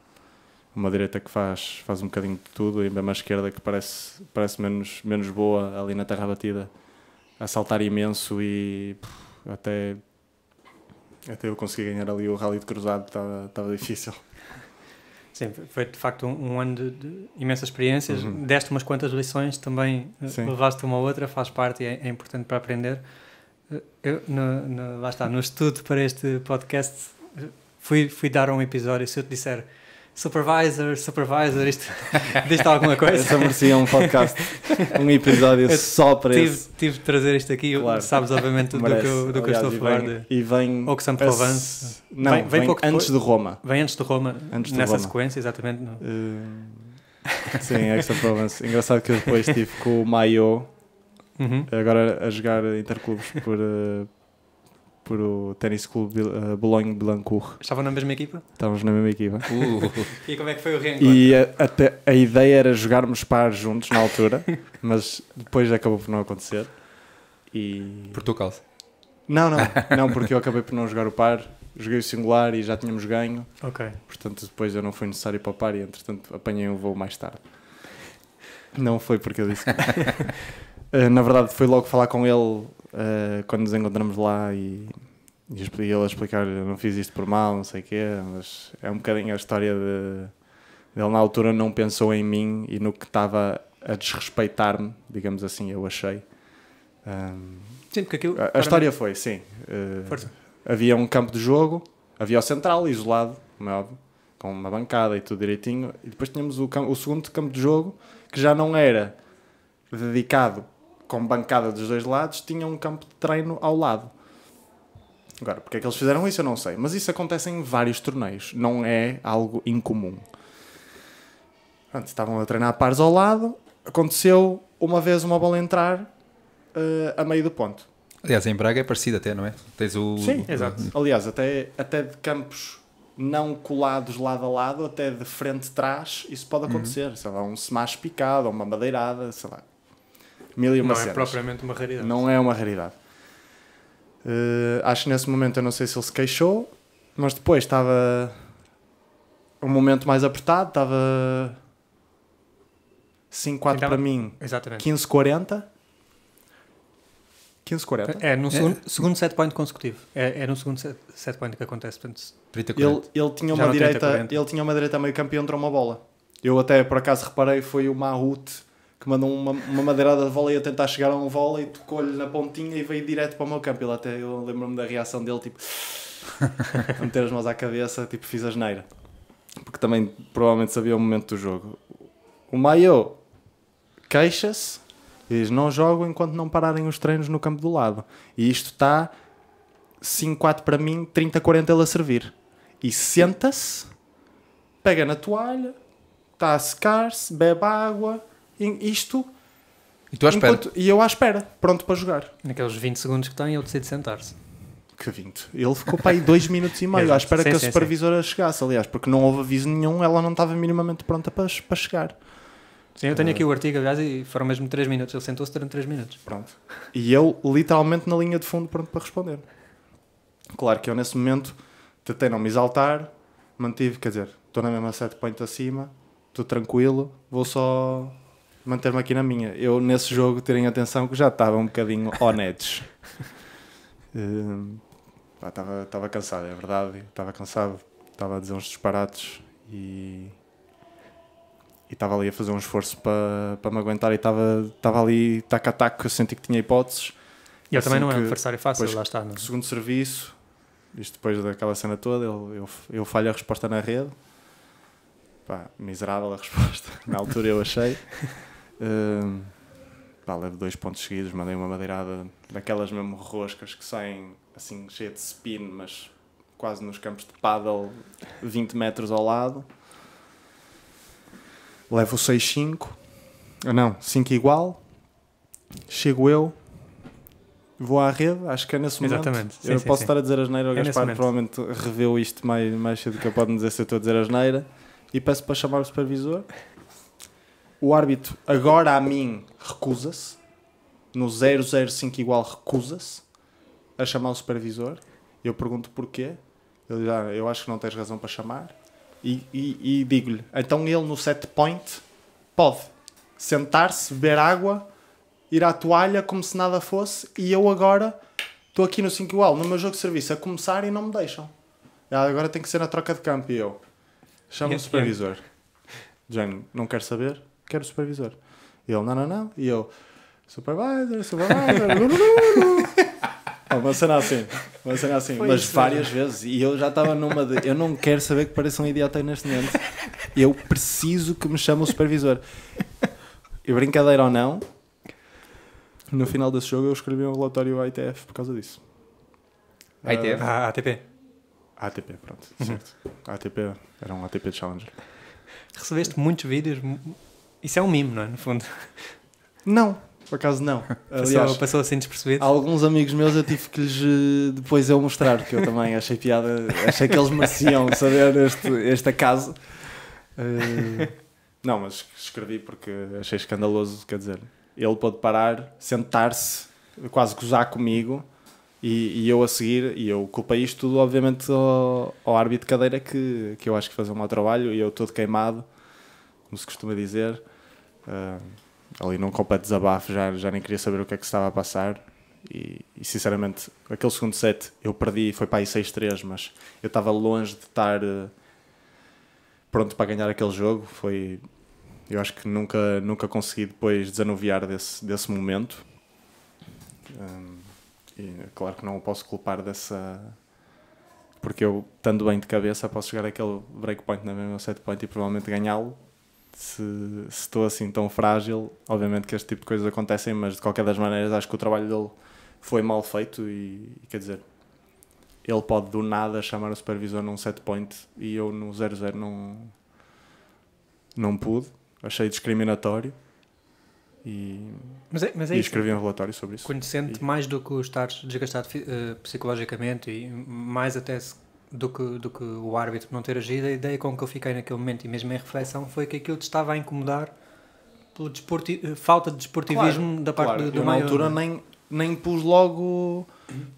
Uma direita que faz, faz um bocadinho de tudo e uma esquerda que parece, parece menos, menos boa ali na terra batida, a saltar imenso e até, até eu conseguir ganhar ali o rally de cruzado estava difícil. Sim, foi de facto um, um ano de, de, imensas experiências, uhum. deste umas quantas lições também, eh, Sim. levaste uma outra, faz parte e é, é importante para aprender. Eh, eu, no, no, lá está, no estudo para este podcast, eh, fui, fui dar um episódio. Se eu te disser Supervisor, Supervisor, isto diz alguma coisa? Essa merecia um podcast, um episódio só para tive, isso. Tive de trazer isto aqui, claro. sabes obviamente do que, eu, do que Aliás, eu estou a falar. E vem... Ou que São Provence. Não, vem, vem, vem antes de Roma. Vem antes de Roma, antes de nessa Roma. sequência, exatamente. Uh, sim, é Aix-en-Provence. Engraçado que eu depois estive com o Maio, uhum. agora a jogar interclubes por... Uh, por o Tennis Club eh, Boulogne-Blancourt. Estavam na mesma equipa? Estávamos na mesma equipa. Uh. e como é que foi o reencontro? E a, a, a ideia era jogarmos pares juntos na altura, mas depois acabou por não acontecer. E... Por tua causa? Não, não, não, porque eu acabei por não jogar o par, joguei o singular e já tínhamos ganho. Ok. Portanto, depois eu não fui necessário para o par e, entretanto, apanhei um voo mais tarde. Não foi porque eu disse que... Eh, na verdade, foi logo falar com ele uh, quando nos encontramos lá e, e ele a explicar, não fiz isto por mal, não sei o quê, mas é um bocadinho a história de... Ele na altura não pensou em mim e no que estava a desrespeitar-me, digamos assim, eu achei. Um, eh, sim, porque aquilo... A, a história mim... foi, sim. Uh, Havia um campo de jogo, havia o central, isolado, como é óbvio, com uma bancada e tudo direitinho, e depois tínhamos o, o segundo campo de jogo, que já não era dedicado com bancada dos dois lados, tinha um campo de treino ao lado. Agora, porque é que eles fizeram isso eu não sei, mas isso acontece em vários torneios, não é algo incomum. Antes estavam a treinar pares ao lado, aconteceu uma vez uma bola entrar uh, a meio do ponto. Aliás, em Braga é parecido até, não é? Tens o... Sim, uhum. exato. Aliás, até, até de campos não colados lado a lado, até de frente-trás, isso pode uhum. acontecer. Uhum. Sei lá, um smash picado, uma madeirada, sei lá mil e uma Não é cenas. é propriamente uma raridade. Não é uma raridade. Uh, acho que nesse momento, eu não sei se ele se queixou, mas depois estava um momento mais apertado, estava 5-4 para mim, 15-40. 15-40? É, no é. segundo, é. segundo set point consecutivo. É, é no segundo set, set point que acontece. Portanto, 30, ele, ele, tinha Já uma direita, 30, ele tinha uma direita meio campeão, entrou uma bola. Eu até por acaso reparei, foi o Mahut que mandou uma, uma madeirada de vôlei a tentar chegar a um vôlei, tocou-lhe na pontinha e veio direto para o meu campo. Ele até, eu lembro-me da reação dele, tipo, a meter as mãos à cabeça, tipo, fiz a geneira. Porque também provavelmente sabia o momento do jogo. O Maio queixa-se diz: Não jogo enquanto não pararem os treinos no campo do lado. E isto está 5-4 para mim, 30-40 ele a servir. E senta-se, pega na toalha, está a secar-se, bebe água isto. E tu à espera. Enquanto, e eu à espera, pronto para jogar. Naqueles 20 segundos que tem, ele decide sentar-se. Que 20. Ele ficou para aí 2 minutos e meio à espera sim, que a supervisora sim. chegasse, aliás, porque não houve aviso nenhum, ela não estava minimamente pronta para, para chegar. Sim, eu tenho ah. aqui o artigo, aliás, e foram mesmo 3 minutos. Ele sentou-se durante 3 minutos. Pronto. E eu, literalmente, na linha de fundo, pronto para responder. Claro que eu, nesse momento, tentei não me exaltar, mantive, quer dizer, estou na mesma set point acima, estou tranquilo, vou só manter-me aqui na minha. Eu, nesse jogo, terem atenção que já estava um bocadinho honestos. Estava uh, cansado, é verdade. Estava cansado, estava a dizer uns disparates e estava ali a fazer um esforço para, para me aguentar e estava ali tac a tac, eu senti que tinha hipóteses. E assim eu também não é um adversário fácil, lá está. Não? É? Segundo serviço, isto depois daquela cena toda, eu, eu, eu falho a resposta na rede. Pá, miserável a resposta, na altura eu achei pá, levo dois pontos seguidos, mandei uma madeirada daquelas mesmo roscas que saem assim cheia de spin, mas quase nos campos de paddle, 20 metros ao lado. Levo 6-5, ah, não, 5 igual. Chego eu, vou à rede, acho que é nesse momento. Exatamente. Sim, eu sim, posso sim. estar a dizer asneira, o é Gaspar provavelmente reveu isto mais, mais cedo que eu pode me dizer se eu estou a dizer asneira. E peço para chamar o supervisor. O árbitro, agora a mim, recusa-se. No 005 igual, recusa-se a chamar o supervisor. Eu pergunto porquê. Ele diz, ah, eu acho que não tens razão para chamar. E, e, e digo-lhe, então ele no set point pode sentar-se, beber água, ir à toalha como se nada fosse e eu agora estou aqui no 5 igual, no meu jogo de serviço, a começar e não me deixam. Ah, agora tem que ser na troca de campo e eu. Chamo o supervisor. Jane, não quer saber? quero supervisor. E ele, não, não, não. E eu, supervisor, supervisor. Uma cena assim, uma cena assim, Foi mas isso, várias né? vezes. E eu já estava numa de. Eu não quero saber que pareça um idiota neste momento. Eu preciso que me chame o supervisor. E brincadeira ou não, no final desse jogo eu escrevi um relatório à ITF por causa disso. A ITF? Uh, ah, a ATP. A ATP, pronto, uhum. certo. A ATP era um ATP Challenger. Recebeste muitos vídeos, isso é um mimo, não é? No fundo. Não, por acaso não. Aliás, passou, passou assim despercebido. alguns amigos meus eu tive que lhes eh, depois eu mostrar, que eu também achei piada, achei que eles mereciam saber este, este acaso. Uh, não, mas escrevi porque achei escandaloso, quer dizer, ele pôde parar, sentar-se, quase gozar comigo. E, e, eu a seguir, e eu culpei isto tudo, obviamente, ao, ao árbitro de cadeira que, que eu acho que fazia um mau trabalho e eu todo queimado, como se costuma dizer. Uh, ali num completo desabafo, já, já nem queria saber o que é que estava a passar. E, e sinceramente, aquele segundo set eu perdi, foi para aí 6-3, mas eu estava longe de estar uh, pronto para ganhar aquele jogo. Foi, eu acho que nunca, nunca consegui depois desanuviar desse, desse momento. Um, ah, e claro que não o posso culpar dessa. Porque eu, estando bem de cabeça, posso chegar àquele breakpoint na mesma set point e provavelmente ganhá-lo se, se estou assim tão frágil, obviamente que este tipo de coisas acontecem, mas de qualquer das maneiras acho que o trabalho dele foi mal feito e, e quer dizer, ele pode do nada chamar o supervisor num set point e eu no 00 não, não pude, achei discriminatório e, mas é, mas é e escrevi um relatório sobre isso. Conhecendo-te e... mais do que estares desgastado uh, psicologicamente e mais até se do que, do que o árbitro não ter agido, a ideia com que eu fiquei naquele momento e mesmo em reflexão foi que aquilo te estava a incomodar pela eh, falta de desportivismo claro, da parte claro. do, do eu, maior. Na altura é? nem, nem pus logo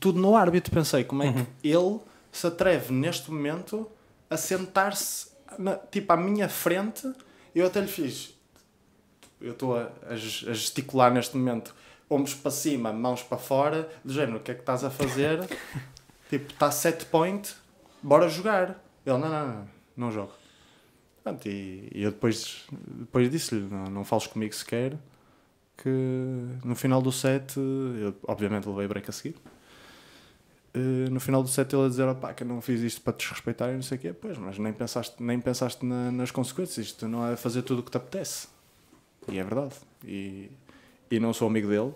tudo no árbitro. Pensei como é que uhum. ele se atreve neste momento a sentar-se tipo à minha frente. Eu até lhe fiz. Eu estou a, a gesticular neste momento, ombros para cima, mãos para fora, do género, o que é que estás a fazer? tipo, está set point, bora jogar. Ele, não, não, não, não jogo. Pronto, e, e eu depois, depois disse-lhe, não, não fales comigo sequer, que no final do set, eu obviamente levei break a seguir, eh, no final do set ele a dizer, opá, que eu não fiz isto para te respeitar e não sei o quê, pois, mas nem pensaste, nem pensaste na, nas consequências, isto não é fazer tudo o que te apetece. E é verdade. E, e não sou amigo dele,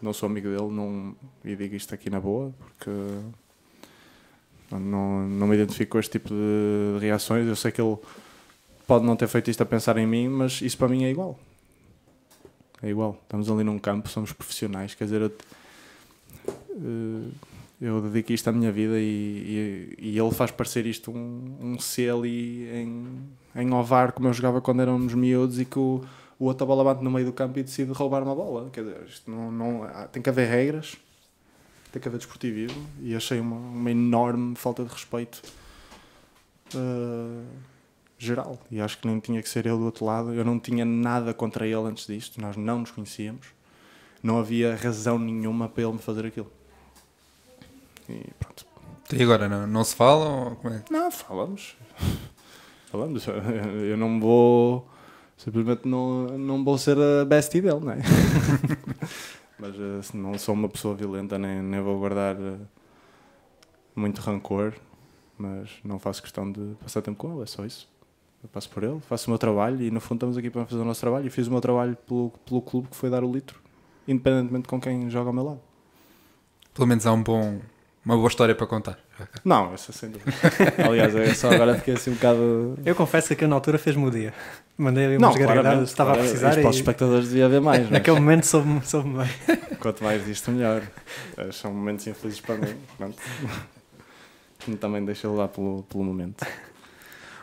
não sou amigo dele, não, e digo isto aqui na boa, porque não, não me identifico com este tipo de reações. Eu sei que ele pode não ter feito isto a pensar em mim, mas isso para mim é igual. É igual. Estamos ali num campo, somos profissionais. Quer dizer, eu, eh, eu dedico isto à minha vida e, e, e ele faz parecer isto um, um C ali em, em ovar, como eu jogava quando éramos miúdos e que o, o outro bola bate no meio do campo e decide roubar uma bola. Quer dizer, isto não, não, tem que haver regras tem que haver desportivismo e achei uma, uma enorme falta de respeito uh, geral. E acho que nem tinha que ser ele do outro lado. Eu não tinha nada contra ele antes disto, nós não nos conhecíamos, não havia razão nenhuma para ele me fazer aquilo. E pronto. E agora não, não se fala? É? Não, falamos. falamos. Eu não vou. Simplesmente não, não vou ser a bestie dele, não é? Eh, não sou uma pessoa violenta, nem, nem vou guardar eh, muito rancor, mas não faço questão de passar tempo com ele, é só isso. Eu passo por ele, faço o meu trabalho e no fundo estamos aqui para fazer o nosso trabalho. E fiz o meu trabalho pelo, pelo clube que foi dar o litro, independentemente com quem joga ao meu lado. Pelo menos há um bom, uma boa história para contar. Não, isso sem dúvida. Aliás, eu é só agora fiquei assim um bocado. Eu confesso que na altura fez-me o dia. Mandei ali umas gargalhadas, estava claro, a precisar. e... para os espectadores devia haver mais. Mas... É? Naquele momento soube-me soube bem. Quanto mais disto, melhor. É, são momentos infelizes para mim. Pronto. Que me também deixa lá pelo, pelo momento.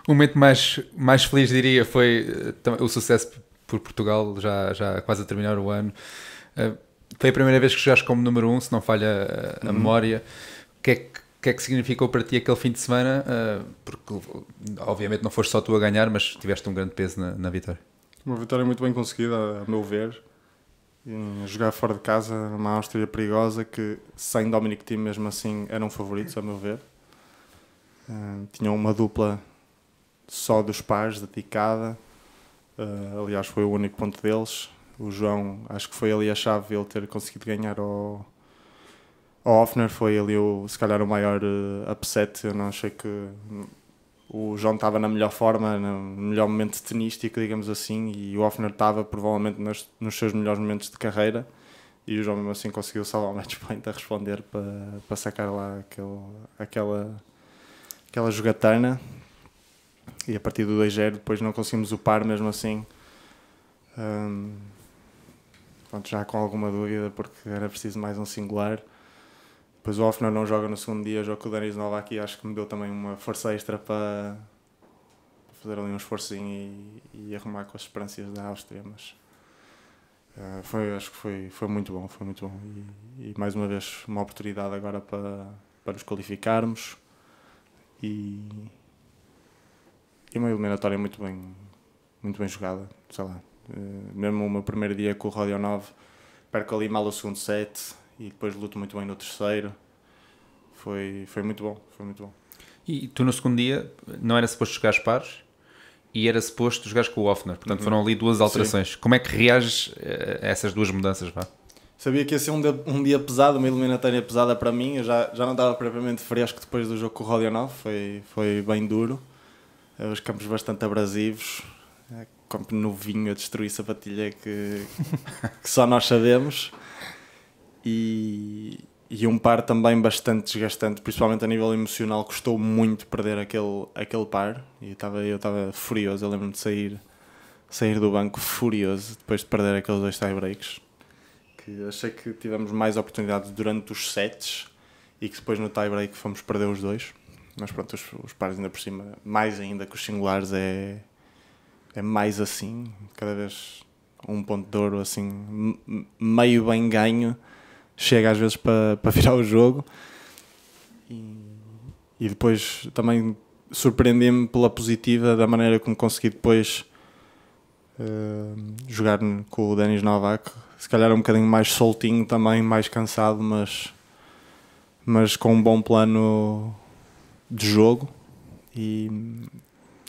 O momento mais, mais feliz, diria, foi eh, o sucesso por Portugal, já, já quase a terminar o ano. Eh, foi a primeira vez que jogaste como número 1, um, se não falha a, eh, a uhum. memória. O que é que que é que significou para ti aquele fim de semana? Ah, porque obviamente não foste só tu a ganhar, mas tiveste um grande peso na, na vitória. Uma vitória muito bem conseguida, a meu ver. Em jogar fora de casa, uma Áustria perigosa, que sem Dominic Thiem mesmo assim eram favoritos, a meu ver. Uh, tinham uma dupla só dos pais, dedicada. Uh, aliás, foi o único ponto deles. O João, acho que foi ali a chave ele ter conseguido ganhar ao o Hoffner foi ali, o, se calhar, o maior uh, upset. Eu não achei que o João estava na melhor forma, no melhor momento tenístico, digamos assim, e o Hoffner estava provavelmente nos, nos seus melhores momentos de carreira. E o João, mesmo assim, conseguiu salvar o match point a responder para, para sacar lá aquele, aquela, aquela jogatana. E a partir do 2-0, depois não conseguimos o par mesmo assim. Um, pronto, já com alguma dúvida, porque era preciso mais um singular. Depois o Hoffner não joga no segundo dia, joga com o Denis Nova aqui, acho que me deu também uma força extra para fazer ali um esforcinho e, e arrumar com as esperanças da Áustria, mas uh, foi, acho que foi, foi muito bom, foi muito bom. E, e mais uma vez uma oportunidade agora para, para nos qualificarmos e, e uma eliminatória muito bem, muito bem jogada, sei lá. Uh, mesmo o meu primeiro dia com o 9, perco ali mal o segundo set e depois luto muito bem no terceiro. Foi, foi muito bom, foi muito bom. E tu no segundo dia não era suposto jogar pares e era suposto jogar com o Hoffner, portanto uhum. foram ali duas alterações. Sim. Como é que reages eh, a essas duas mudanças, vá? Sabia que ia ser um dia, um dia pesado, uma eliminatória pesada para mim, eu já, já não estava propriamente fresco depois do jogo com o Rodionov, foi, foi bem duro. Eh, os campos bastante abrasivos, eh, campo novinho a destruir sapatilha que, que só nós sabemos e, e um par também bastante desgastante, principalmente a nível emocional, custou muito perder aquele, aquele par e estava, eu estava furioso, eu lembro-me de sair, sair do banco furioso depois de perder aqueles dois tie breaks que achei que tivemos mais oportunidades durante os sets e que depois no tie break fomos perder os dois mas pronto, os, os pares ainda por cima mais ainda que os singulares é é mais assim cada vez um ponto de ouro assim meio bem ganho chega às vezes para, para virar o jogo. E, e depois também surpreendi-me pela positiva da maneira como consegui depois uh, jogar com o Denis Novak. Se calhar um bocadinho mais soltinho também, mais cansado, mas, mas com um bom plano de jogo e,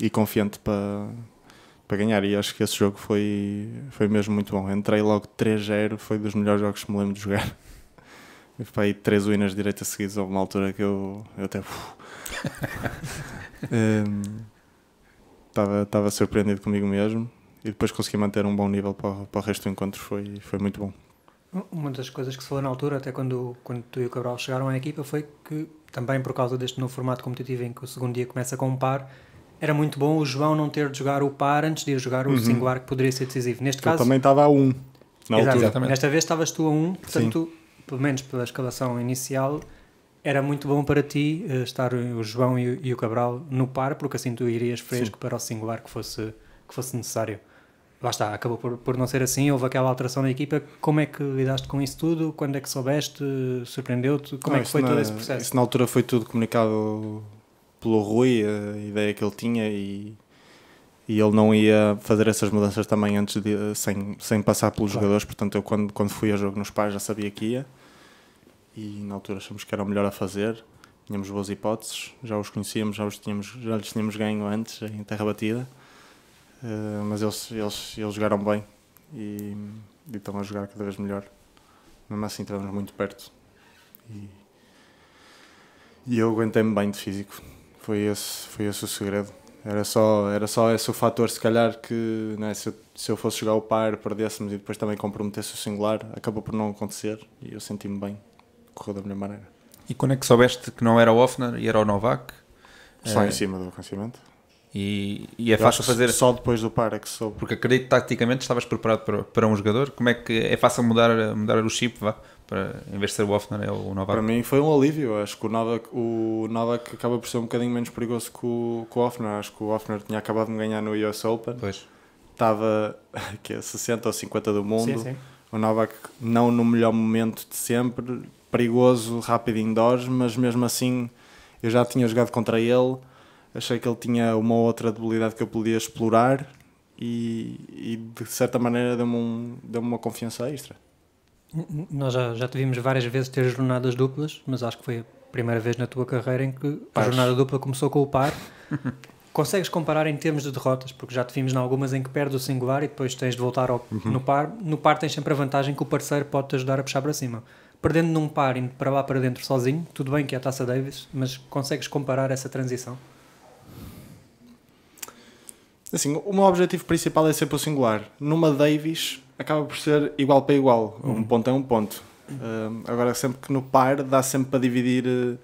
e confiante para, para ganhar. E acho que esse jogo foi, foi mesmo muito bom. Entrei logo 3-0, foi dos melhores jogos que me lembro de jogar. E foi três uinas de direita seguidas, houve uma altura que eu, eu até. Estava hum, um, tava surpreendido comigo mesmo e depois consegui manter um bom nível para, para o resto do encontro, foi, foi muito bom. Uma das coisas que se falou na altura, até quando, quando tu e o Cabral chegaram à equipa, foi que também por causa deste novo formato competitivo em que o segundo dia começa com um par, era muito bom o João não ter de jogar o par antes de ir jogar o uhum. singular que poderia ser decisivo. Neste Eu caso. também estava a um. Na Exato, altura. Exatamente. Nesta vez estavas tu a um, portanto. Sim pelo menos pela escalação inicial, era muito bom para ti eh, estar o João e, o Cabral no par, porque assim tu irias fresco Sim. para o singular que fosse, que fosse necessário. Lá está, acabou por, por não ser assim, houve aquela alteração na equipa. Como é que lidaste com isso tudo? Quando é que soubeste? Surpreendeu-te? Como não, é que foi na, todo esse processo? Isso na altura foi tudo comunicado pelo Rui, a ideia que ele tinha e e ele não ia fazer essas mudanças também antes de, sem, sem passar pelos claro. jogadores. Portanto, eu quando, quando fui a jogo nos pais já sabia que ia e na altura achamos que era o melhor a fazer. Tínhamos boas hipóteses, já os conhecíamos, já, os tínhamos, já lhes tínhamos ganho antes em terra batida, uh, mas eles, eles, eles jogaram bem e, e estão a jogar cada vez melhor. Mesmo assim, estávamos muito perto e, e eu aguentei-me bem de físico. Foi esse, foi esse o segredo. Era só, era só esse o fator, se calhar, que né, se, eu, se eu fosse jogar o par, perdêssemos e depois também comprometesse o singular, acabou por não acontecer e eu senti-me bem. Correu da melhor maneira. E quando é que soubeste que não era o Offner e era o Novak? Só é... em eh, cima do acontecimento. E, e é fácil fazer. Só depois do par é que soube. Porque acredito que taticamente estavas preparado para, para um jogador. Como é que é fácil mudar, mudar o chip? Vá? Para, em vez de ser o Offner, é o Novak. Para mim foi um alívio. Acho que o Novak, o Novak acaba por ser um bocadinho menos perigoso que o, que o Acho que o Offner tinha acabado de ganhar no US Open. Pois. Estava que é, 60 ou 50 do mundo. Sim, sim. O Novak, não no melhor momento de sempre, perigoso, rápido indoors, mas mesmo assim eu já tinha jogado contra ele achei que ele tinha uma outra debilidade que eu podia explorar e, e de certa maneira deu-me um, deu uma confiança extra. Nós já, já te vimos várias vezes ter jornadas duplas, mas acho que foi a primeira vez na tua carreira em que Pares. a jornada dupla começou com o par. Consegues comparar em termos de derrotas? Porque já te vimos em algumas em que perdes o singular e depois tens de voltar ao, uhum. no par. No par tens sempre a vantagem que o parceiro pode-te ajudar a puxar para cima perdendo num par indo para lá para dentro sozinho, tudo bem que é a Taça Davis, mas consegues comparar essa transição? Assim, o meu objetivo principal é sempre o singular. Numa Davis, acaba por ser igual para igual. Um uhum. ponto é um ponto. Uh, agora, sempre que no par, dá sempre para dividir uh,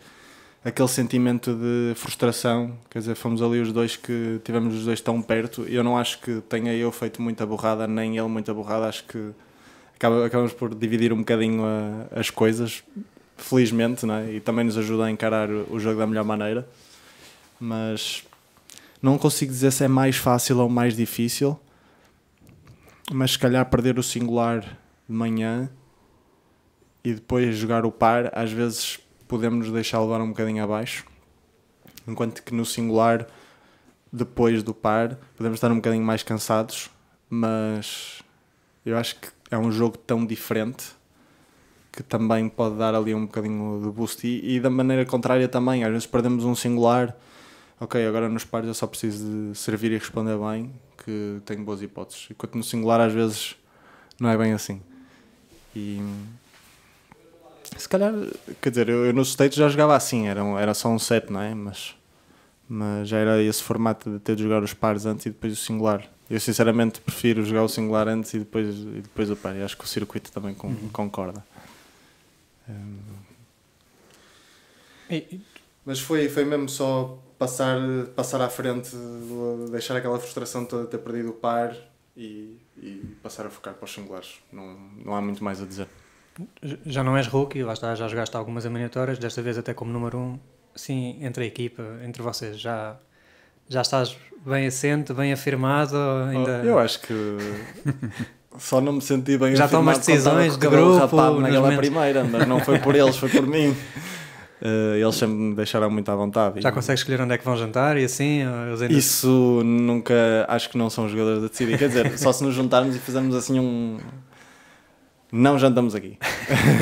aquele sentimento de frustração. Quer dizer, fomos ali os dois que tivemos os dois tão perto. Eu não acho que tenha eu feito muita borrada, nem ele muita borrada. Acho que acaba, acabamos por dividir um bocadinho a, as coisas, felizmente, não é? e também nos ajuda a encarar o jogo da melhor maneira. Mas não consigo dizer se é mais fácil ou mais difícil, mas se calhar perder o singular de manhã e depois jogar o par, às vezes podemos nos deixar levar um bocadinho abaixo, enquanto que no singular, depois do par, podemos estar um bocadinho mais cansados, mas eu acho que é um jogo tão diferente que também pode dar ali um bocadinho de boost. E, e, da maneira contrária também, às vezes perdemos um singular ok, agora nos pares eu só preciso de servir e responder bem, que tenho boas hipóteses. Enquanto no singular às vezes não é bem assim. E se calhar, quer dizer, eu, eu no state já jogava assim, era, era só um set, não é? Mas, mas já era esse formato de ter de jogar os pares antes e depois o singular. Eu sinceramente prefiro jogar o singular antes e depois, e depois o par. Eu acho que o circuito também com, uhum. concorda. Um... Mas foi, foi mesmo só passar, passar à frente, deixar aquela frustração toda de ter perdido o par e, e passar a focar para os singulares. Não, não há muito mais a dizer. Já não és rookie, lá está, já jogaste algumas eliminatórias, desta vez até como número 1, um, sim, entre a equipa, entre vocês, já, já estás bem assente, bem afirmado? Ainda... Oh, eu acho que só não me senti bem já afirmado. Já tomas decisões de grupo? naquela primeira, mas não foi por eles, foi por mim. Uh, eles sempre me deixaram muito à vontade. Já e... consegues escolher onde é que vão jantar e assim? Ainda... Isso nunca, acho que não são os jogadores a decidir. Quer dizer, só se nos juntarmos e fizermos assim um. Não jantamos aqui.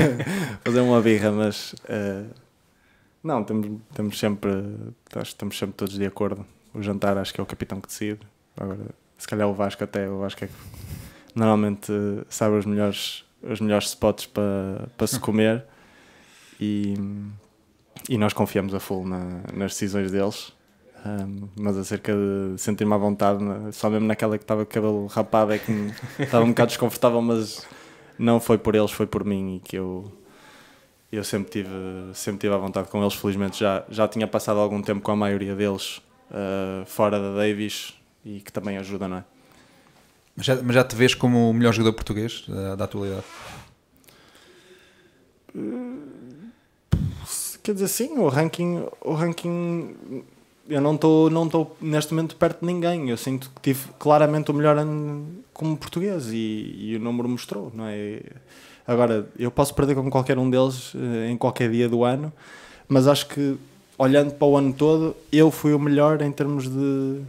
Fazer uma birra, mas. Uh... Não, temos, temos sempre. Acho que estamos sempre todos de acordo. O jantar acho que é o capitão que decide. Agora, se calhar o Vasco até. O Vasco é que normalmente sabe os melhores, os melhores spots para, para se comer. E e nós confiamos a full na, nas decisões deles. Um, mas acerca de sentir-me à vontade, só mesmo naquela que estava com o cabelo rapado, é que estava um bocado desconfortável, mas não foi por eles, foi por mim e que eu, eu sempre, tive, sempre tive à vontade com eles. Felizmente já, já tinha passado algum tempo com a maioria deles uh, fora da Davis e que também ajuda, não é? Mas já, mas já te vês como o melhor jogador português da, ah, da atualidade? Uh quer dizer, sim, o ranking, o ranking eu não estou não tô, neste momento perto de ninguém. Eu sinto que tive claramente o melhor ano como português e, e o número mostrou, não é? Agora, eu posso perder com qualquer um deles eh, em qualquer dia do ano, mas acho que olhando para o ano todo, eu fui o melhor em termos de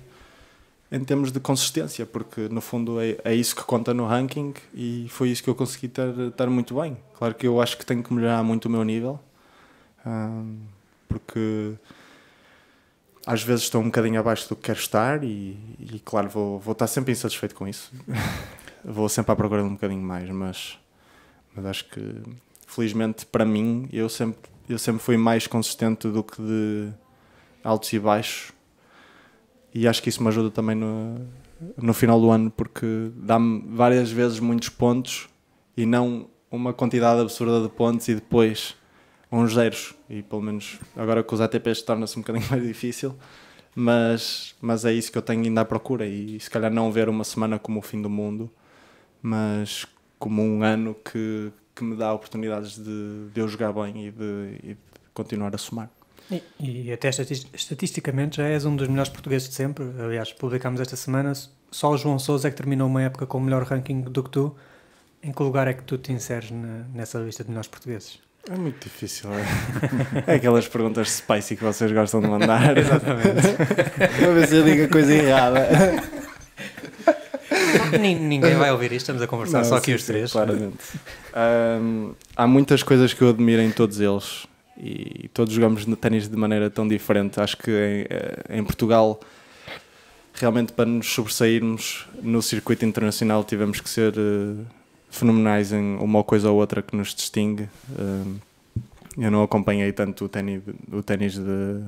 em termos de consistência, porque no fundo é, é isso que conta no ranking e foi isso que eu consegui estar muito bem. Claro que eu acho que tenho que melhorar muito o meu nível, porque às vezes estou um bocadinho abaixo do que quero estar e, e claro, vou, vou estar sempre insatisfeito com isso. vou sempre à procura de um bocadinho mais, mas, mas acho que, felizmente para mim, eu sempre, eu sempre fui mais consistente do que de altos e baixos. E acho que isso me ajuda também no, no final do ano, porque dá-me várias vezes muitos pontos e não uma quantidade absurda de pontos e depois zeros e pelo menos agora com os ATPs torna-se um bocadinho mais difícil mas, mas é isso que eu tenho ainda à procura e se calhar não ver uma semana como o fim do mundo mas como um ano que, que me dá oportunidades de, de eu jogar bem e de, e de continuar a somar e, e até estatisticamente já és um dos melhores portugueses de sempre aliás publicámos esta semana só o João Sousa é que terminou uma época com o melhor ranking do que tu em que lugar é que tu te inseres na, nessa lista de melhores portugueses? É muito difícil, é. é? Aquelas perguntas spicy que vocês gostam de mandar. Exatamente. Vamos ver se eu digo a coisa errada. Ninguém vai ouvir isto, estamos a conversar Não, só aqui sim, os três. Sim, claramente. há muitas coisas que eu admiro em todos eles e todos jogamos ténis de maneira tão diferente. Acho que em, eh, em Portugal, realmente para nos sobressairmos no circuito internacional, tivemos que ser. Uh, fenomenais em uma coisa ou outra que nos distingue. eu não acompanhei tanto o ténis, o ténis de.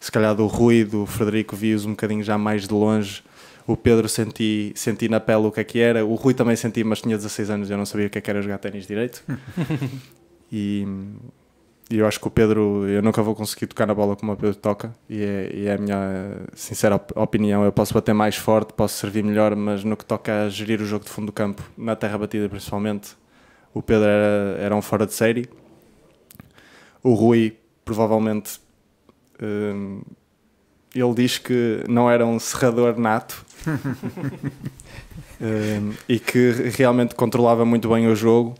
Se calhar do Rui, do Frederico, vi-os um bocadinho já mais de longe. O Pedro senti, senti na pele o que é que era. O Rui também senti, mas tinha 16 anos, eu não sabia o que é que era jogar ténis direito. e e eu acho que o Pedro, eu nunca vou conseguir tocar na bola como o Pedro toca, e é, e é a minha sincera op opinião. Eu posso bater mais forte, posso servir melhor, mas no que toca a gerir o jogo de fundo do campo, na terra batida principalmente, o Pedro era, era um fora de série. O Rui, provavelmente, hum, ele diz que não era um serrador nato hum, e que realmente controlava muito bem o jogo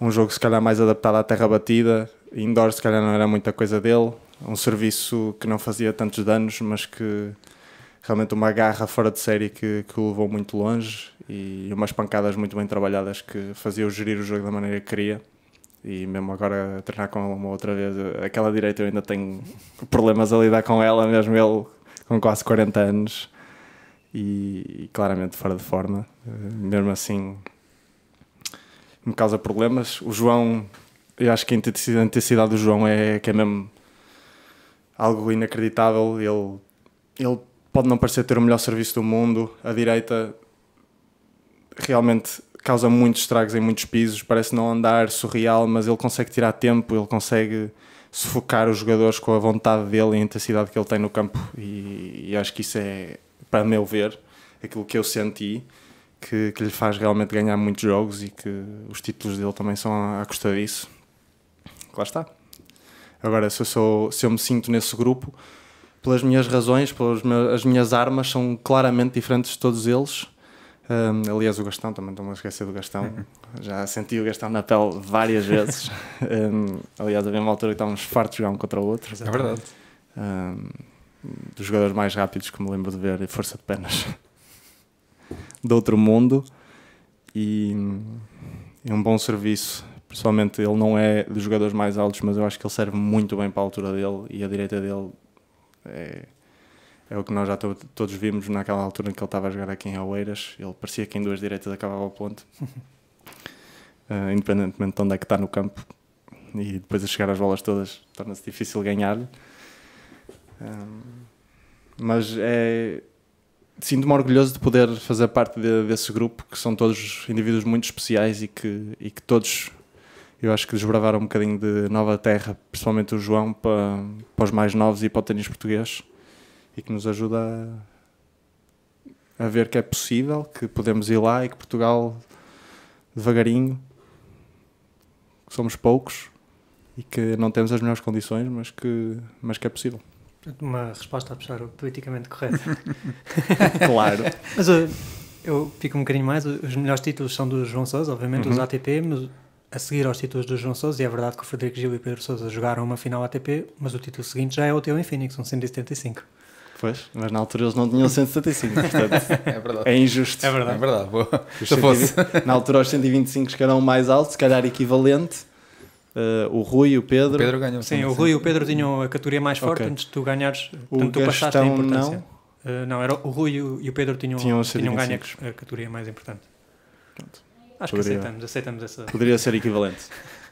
um jogo se calhar mais adaptado à terra batida, Indoor, se calhar, não era muita coisa dele. Um serviço que não fazia tantos danos, mas que realmente uma garra fora de série que, que o levou muito longe e umas pancadas muito bem trabalhadas que fazia-o gerir o jogo da maneira que queria. E mesmo agora a treinar com uma outra vez, aquela direita eu ainda tenho problemas a lidar com ela, mesmo ele com quase 40 anos e, e claramente fora de forma. Eh, mesmo assim, me causa problemas. O João eu acho que a intensidade do João é que é mesmo algo inacreditável. Ele, ele pode não parecer ter o melhor serviço do mundo. A direita realmente causa muitos estragos em muitos pisos. Parece não andar surreal, mas ele consegue tirar tempo, ele consegue sufocar os jogadores com a vontade dele e a intensidade que ele tem no campo. E, e acho que isso é, para meu ver, aquilo que eu senti. Que, que, lhe faz realmente ganhar muitos jogos e que os títulos dele também são à custa disso lá está. Agora, se eu, sou, se eu me sinto nesse grupo, pelas minhas razões, pelas meus, as minhas armas são claramente diferentes de todos eles. Um, aliás, o Gastão, também estou-me a esquecer do Gastão. Uhum. Já senti o Gastão na pele várias vezes. um, aliás, havia uma altura que estávamos fartos de jogar um contra o outro. É verdade. Um, dos jogadores mais rápidos que me lembro de ver, e força de penas do outro mundo e, e um bom serviço Pessoalmente, ele não é dos jogadores mais altos, mas eu acho que ele serve muito bem para a altura dele e a direita dele é, é o que nós já to todos vimos naquela altura em que ele estava a jogar aqui em Oeiras. Ele parecia que em duas direitas acabava o ponto, uh, independentemente de onde é que está no campo. E depois a chegar às bolas todas, torna-se difícil ganhar-lhe. Um, ehm, mas é, sinto-me orgulhoso de poder fazer parte de, desse grupo, que são todos indivíduos muito especiais e que, e que todos eu acho que desbravaram um bocadinho de nova terra, principalmente o João, para, para os mais novos e para o ténis português, e que nos ajuda a, a ver que é possível, que podemos ir lá e que Portugal, devagarinho, que somos poucos e que não temos as melhores condições, mas que, mas que é possível. Uma resposta a puxar politicamente correta. claro. mas eu, eh, eu, fico um bocadinho mais. Os melhores títulos são do João Sousa, obviamente, uhum. os ATP, mas a seguir aos títulos do João Sousa, e é verdade que o Frederico Gil e o Pedro Sousa jogaram uma final ATP, mas o título seguinte já é o teu em Phoenix, um 175. Pois, mas na altura eles não tinham 175, portanto é, verdade. é injusto. É verdade, é verdade. Boa. Se fosse. Na altura os 125 que eram mais altos, se calhar equivalente, Uh, o Rui e o Pedro. O Pedro ganhou Sim, o Rui e o Pedro tinham a categoria mais forte okay. antes de tu ganhares. Portanto, tu passaste a importância. Não, uh, eh, não era o Rui e o Pedro tinham, tinham, tinham ganho a, a categoria mais importante. Pronto. Acho poderia, que aceitamos, aceitamos essa. Poderia ser equivalente.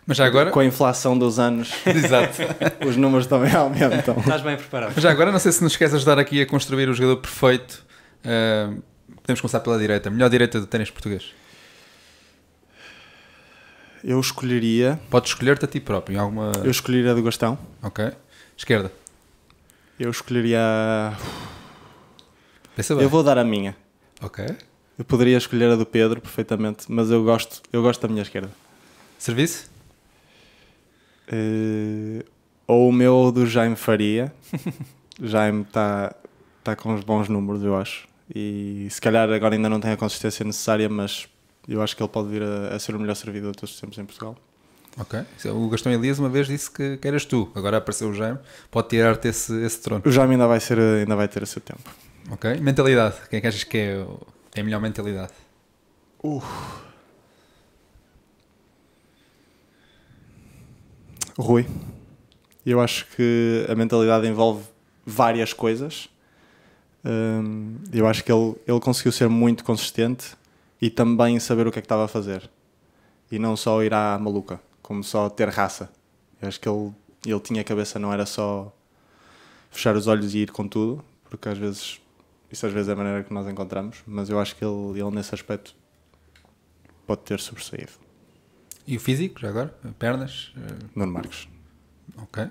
Mas já agora... Com a inflação dos anos, Exato. os números também aumentam. Estás bem preparado. Mas já agora, não sei se nos queres ajudar aqui a construir o jogador perfeito. Uh, podemos começar pela direita. Melhor direita do ténis português? Eu escolheria. Podes escolher-te a ti próprio. Em alguma... Eu escolheria a do Gastão. Ok. Esquerda. Eu escolheria. Pensa bem. Eu vou dar a minha. Ok. Eu poderia escolher a do Pedro perfeitamente, mas eu gosto, eu gosto da minha esquerda. Serviço? Uh, ou o meu do Jaime Faria. Jaime está tá com os bons números, eu acho. E se calhar agora ainda não tem a consistência necessária, mas eu acho que ele pode vir a, a ser o melhor servidor de todos os tempos em Portugal. Ok. É, o Gastão Elias uma vez disse que, que eras tu, agora apareceu o Jaime, pode tirar-te esse, esse trono. O Jaime ainda vai, ser, ainda vai ter o seu tempo. Ok. Mentalidade, quem é que achas que é o tem melhor mentalidade. Uh. Rui, eu acho que a mentalidade envolve várias coisas. Hum, eu acho que ele, ele conseguiu ser muito consistente e também saber o que é que estava a fazer. E não só ir à maluca, como só ter raça. Eu acho que ele, ele tinha a cabeça, não era só fechar os olhos e ir com tudo, porque às vezes isso às vezes é a maneira que nós encontramos, mas eu acho que ele, ele nesse aspecto pode ter sobressaído. E o físico, já agora? Pernas? Eh, Nuno Marques. Ok.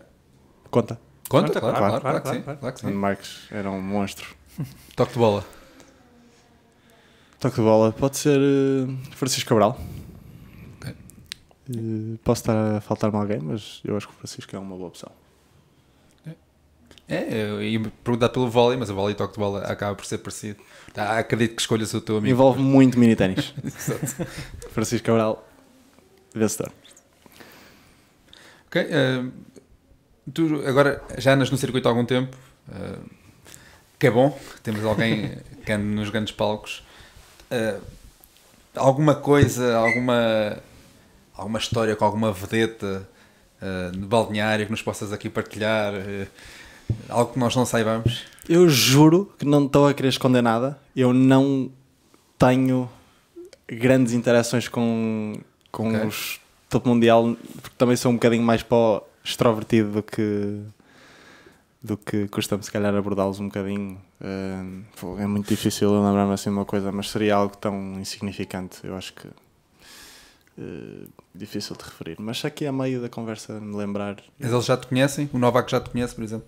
Conta. Conta, claro, claro, claro, claro, que sim, claro que sim. Nuno Marques era um monstro. Toque de bola. Toque de bola. Pode ser eh, Francisco Cabral. Eh, posso estar a faltar-me alguém, mas eu acho que o Francisco é uma boa opção. É, e perguntar pelo vôlei, mas o vôlei e o toque de bola acaba por ser parecido. Tá, acredito que escolhas o teu amigo. Envolve muito mini ténis. Francisco Cabral, vencedor. Ok. Uh, tu agora já andas no circuito há algum tempo, uh, que é bom, temos alguém que anda nos grandes palcos. Uh, alguma coisa, alguma, alguma história com alguma vedeta uh, no balneário que nos possas aqui partilhar? Uh, Algo que nós não saibamos. Eu juro que não estou a querer esconder nada. Eu não tenho grandes interações com, com okay. os topo mundial, porque também sou um bocadinho mais pó extrovertido do que do que costumo se calhar abordá-los um bocadinho. é muito difícil eu lembrar-me assim de uma coisa, mas seria algo tão insignificante, eu acho que é difícil de referir. Mas aqui a meio da conversa me lembrar. Mas eles já te conhecem? O Novak já te conhece, por exemplo?